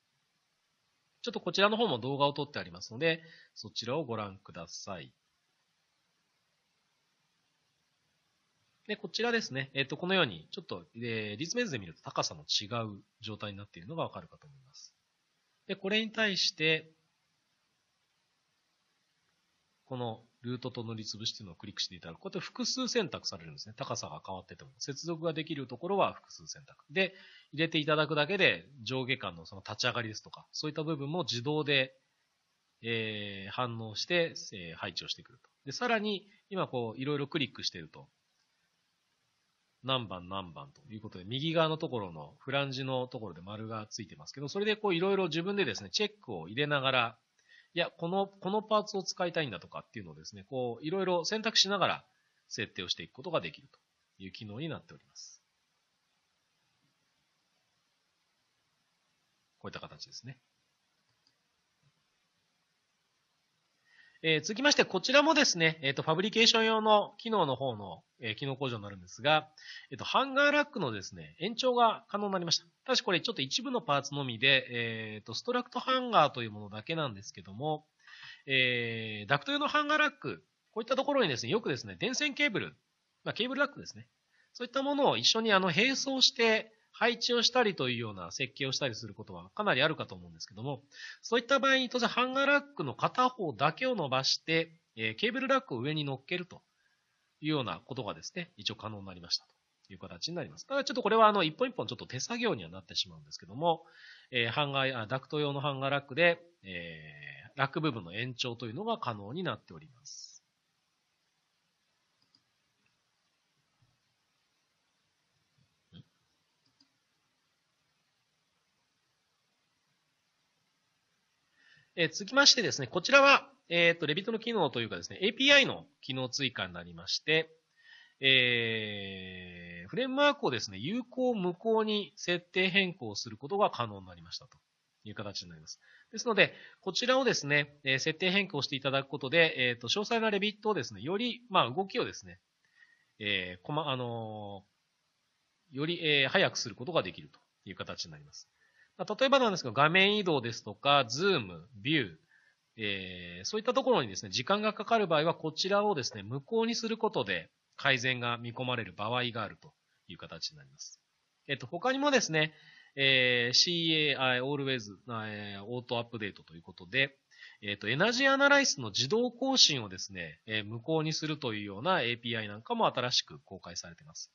ちょっとこちらの方も動画を撮ってありますので、そちらをご覧ください。で、こちらですね、えっ、ー、と、このように、ちょっと、えー、立面図で見ると高さの違う状態になっているのがわかるかと思います。で、これに対して、このルートと塗りつぶしというのをクリックしていただく。こうやって複数選択されるんですね。高さが変わってても。接続ができるところは複数選択。で、入れていただくだけで上下間のその立ち上がりですとか、そういった部分も自動で、えー、反応して、えー、配置をしてくると。で、さらに、今こう、いろいろクリックしてると、何番何番ということで、右側のところのフランジのところで丸がついてますけど、それでこういろいろ自分でですね、チェックを入れながら、いや、この、このパーツを使いたいんだとかっていうのをですね、こういろいろ選択しながら設定をしていくことができるという機能になっております。こういった形ですね。えー、続きまして、こちらもですね、えっ、ー、と、ファブリケーション用の機能の方の、えー、機能工場になるんですが、えっ、と、ハンガーラックのですね、延長が可能になりました。ただしこれちょっと一部のパーツのみで、えっ、と、ストラクトハンガーというものだけなんですけども、えダクト用のハンガーラック、こういったところにですね、よくですね、電線ケーブル、まあ、ケーブルラックですね。そういったものを一緒にあの、並走して、配置をしたりというような設計をしたりすることはかなりあるかと思うんですけども、そういった場合に当然ハンガーラックの片方だけを伸ばして、えケーブルラックを上に乗っけるというようなことがですね、一応可能になりましたという形になります。ただちょっとこれはあの一本一本ちょっと手作業にはなってしまうんですけども、えハンガー、ダクト用のハンガーラックで、えラック部分の延長というのが可能になっております。えー、続きましてですね、こちらは、えっ、ー、と、Revit の機能というかですね、API の機能追加になりまして、えー、フレームワークをですね、有効無効に設定変更することが可能になりましたという形になります。ですので、こちらをですね、え設定変更していただくことで、えっ、ー、と、詳細なレビットをですね、より、まあ、動きをですね、えー、こま、あのー、より、えー、早くすることができるという形になります。例えばなんですが、画面移動ですとか、ズーム、ビュー、えー、そういったところにですね、時間がかかる場合は、こちらをですね、無効にすることで改善が見込まれる場合があるという形になります。えっ、と、他にもですね、えー、CAI Always、えー、オートアップデートということで、えっ、と、エナジーアナライスの自動更新をですね、えー、無効にするというような API なんかも新しく公開されています。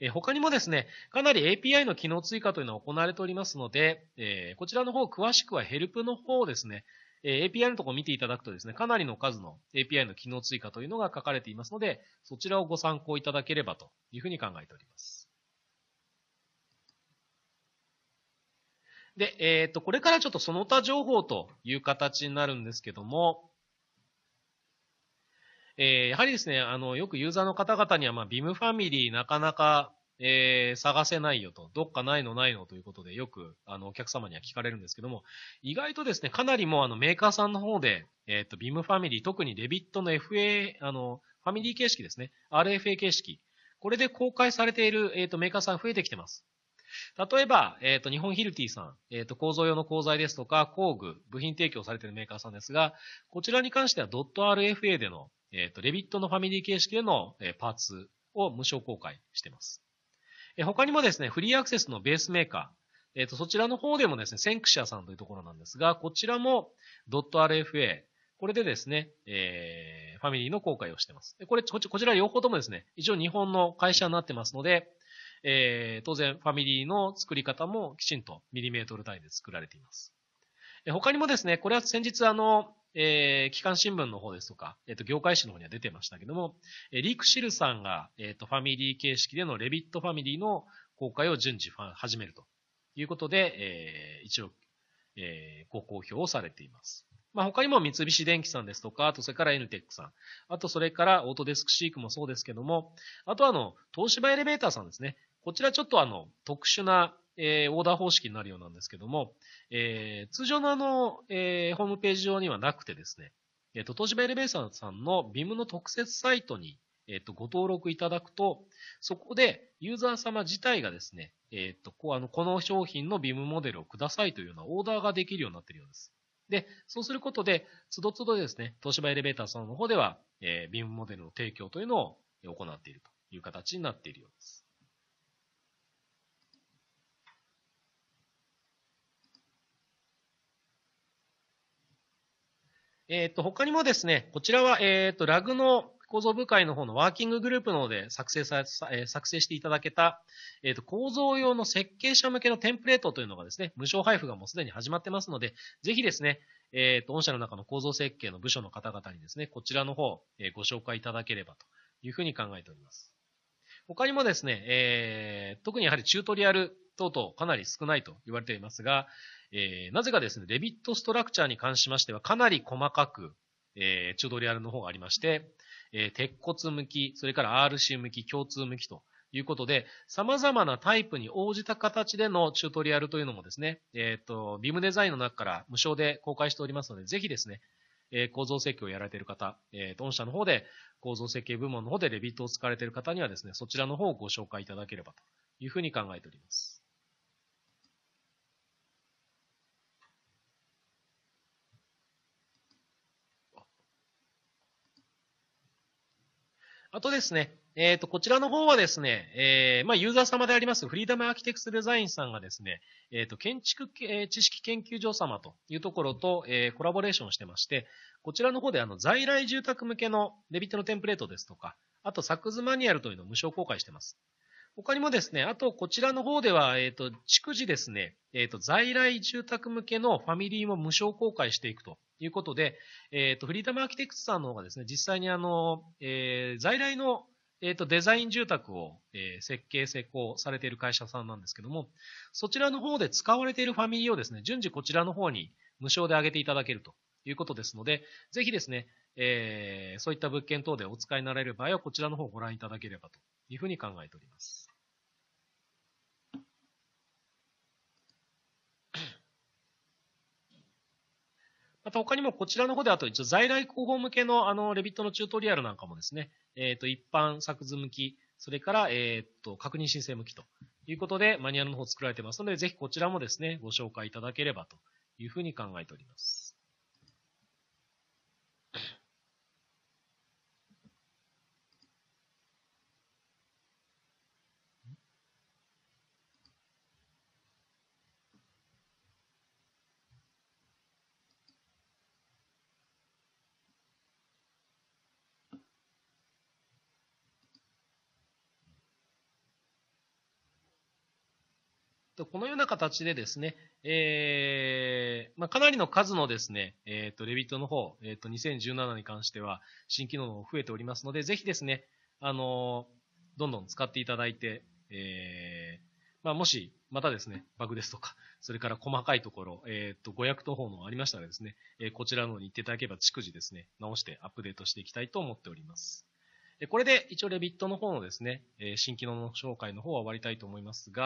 え他にもですね、かなり API の機能追加というのは行われておりますので、えこちらの方詳しくはヘルプの方ですね、え API のところを見ていただくとですね、かなりの数の API の機能追加というのが書かれていますので、そちらをご参考いただければというふうに考えております。で、えっ、と、これからちょっとその他情報という形になるんですけども、えー、やはりですね、あの、よくユーザーの方々には、まあ、ビムファミリーなかなか、えー、探せないよと、どっかないのないのということで、よく、あの、お客様には聞かれるんですけども、意外とですね、かなりもう、あの、メーカーさんの方で、えっ、ー、と、ビムファミリー、特にデビットの FA、あの、ファミリー形式ですね、RFA 形式、これで公開されている、えっ、と、メーカーさん増えてきてます。例えば、えっ、ー、と、日本ヒルティさん、えっ、ー、と、構造用の鋼材ですとか、工具、部品提供されているメーカーさんですが、こちらに関しては .rfa での、えっ、ー、と、レビットのファミリー形式での、えパーツを無償公開しています。え他にもですね、フリーアクセスのベースメーカー、えっ、と、そちらの方でもですね、センクシアさんというところなんですが、こちらも .rfa、これでですね、えー、ファミリーの公開をしています。これ、こちら両方ともですね、一応日本の会社になってますので、えー、当然ファミリーの作り方もきちんとミリメートル単位で作られています。他にもですね、これは先日あの、えー、機関新聞の方ですとか、えっ、ー、と、業界誌の方には出てましたけども、えリクシルさんが、えっ、と、ファミリー形式でのレビットファミリーの公開を順次始めるということで、え一応、えー、ご好評をされています。まあ、他にも三菱電機さんですとか、あとそれから N テックさん、あとそれからオートデスクシークもそうですけども、あとあの、東芝エレベーターさんですね。こちらちょっとあの、特殊な、えー、オーダー方式になるようなんですけども、えー、通常のあの、えー、ホームページ上にはなくてですね、えっ、と、東芝エレベーターさんの VIM の特設サイトに、えっ、と、ご登録いただくと、そこでユーザー様自体がですね、えっ、と、こうあの、この商品の VIM モデルをくださいというようなオーダーができるようになっているようです。で、そうすることで、つどつどですね、東芝エレベーターさんの方では、えー、ビームモデルの提供というのを行っているという形になっているようです。えっ、ー、と、他にもですね、こちらは、えっ、ー、と、ラグの構造部会の方のワーキンググループの方で作成さ、え作成していただけた、えっ、ー、と、構造用の設計者向けのテンプレートというのがですね、無償配布がもうすでに始まってますので、ぜひですね、えっ、ー、と、御社の中の構造設計の部署の方々にですね、こちらの方、えご紹介いただければというふうに考えております。他にもですね、えー、特にやはりチュートリアル等々かなり少ないと言われていますが、えー、なぜかですね、レビットストラクチャーに関しましてはかなり細かく、えー、チュートリアルの方がありまして、えー、鉄骨向き、それから RC 向き、共通向きということで、様々なタイプに応じた形でのチュートリアルというのもですね、えっ、ー、と、ビームデザインの中から無償で公開しておりますので、ぜひですね、えー、構造設計をやられている方、えー、御社の方で構造設計部門の方でレビットを使われている方にはですね、そちらの方をご紹介いただければというふうに考えております。あとですね、えっ、ー、と、こちらの方はですね、えー、まあ、ユーザー様でありますフリーダムアーキテクスデザインさんがですね、えっ、ー、と、建築、えー、知識研究所様というところと、えー、コラボレーションしてまして、こちらの方であの、在来住宅向けのデビットのテンプレートですとか、あと、サックズマニュアルというのを無償公開してます。他にもですね、あとこちらの方では、えっ、ー、と、逐次ですね、えっ、ー、と、在来住宅向けのファミリーも無償公開していくということで、えっ、ー、と、フリーダムアーキテクツさんの方がですね、実際にあの、えー、在来の、えっ、と、デザイン住宅を、えー、設計、施工されている会社さんなんですけども、そちらの方で使われているファミリーをですね、順次こちらの方に無償で上げていただけるということですので、ぜひですね、えー、そういった物件等でお使いになられる場合は、こちらの方をご覧いただければというふうに考えております。また他にもこちらの方であと一応在来広報向けのあのレビットのチュートリアルなんかもですね、えっ、ー、と、一般作図向き、それから、えっ、ー、と、確認申請向きということでマニュアルの方作られてますので、ぜひこちらもですね、ご紹介いただければというふうに考えております。このような形でですね、えー、まあ、かなりの数のですね、えっ、ー、と、レビットの方、えっ、ー、と、2017に関しては、新機能も増えておりますので、ぜひですね、あのどんどん使っていただいて、えまあ、もし、またですね、バグですとか、それから細かいところ、えっ、と、誤訳方のありましたらですね、えこちらの方に行っていただければ、逐次ですね、直してアップデートしていきたいと思っております。これで一応レビットの方のですね、新機能の紹介の方は終わりたいと思いますが、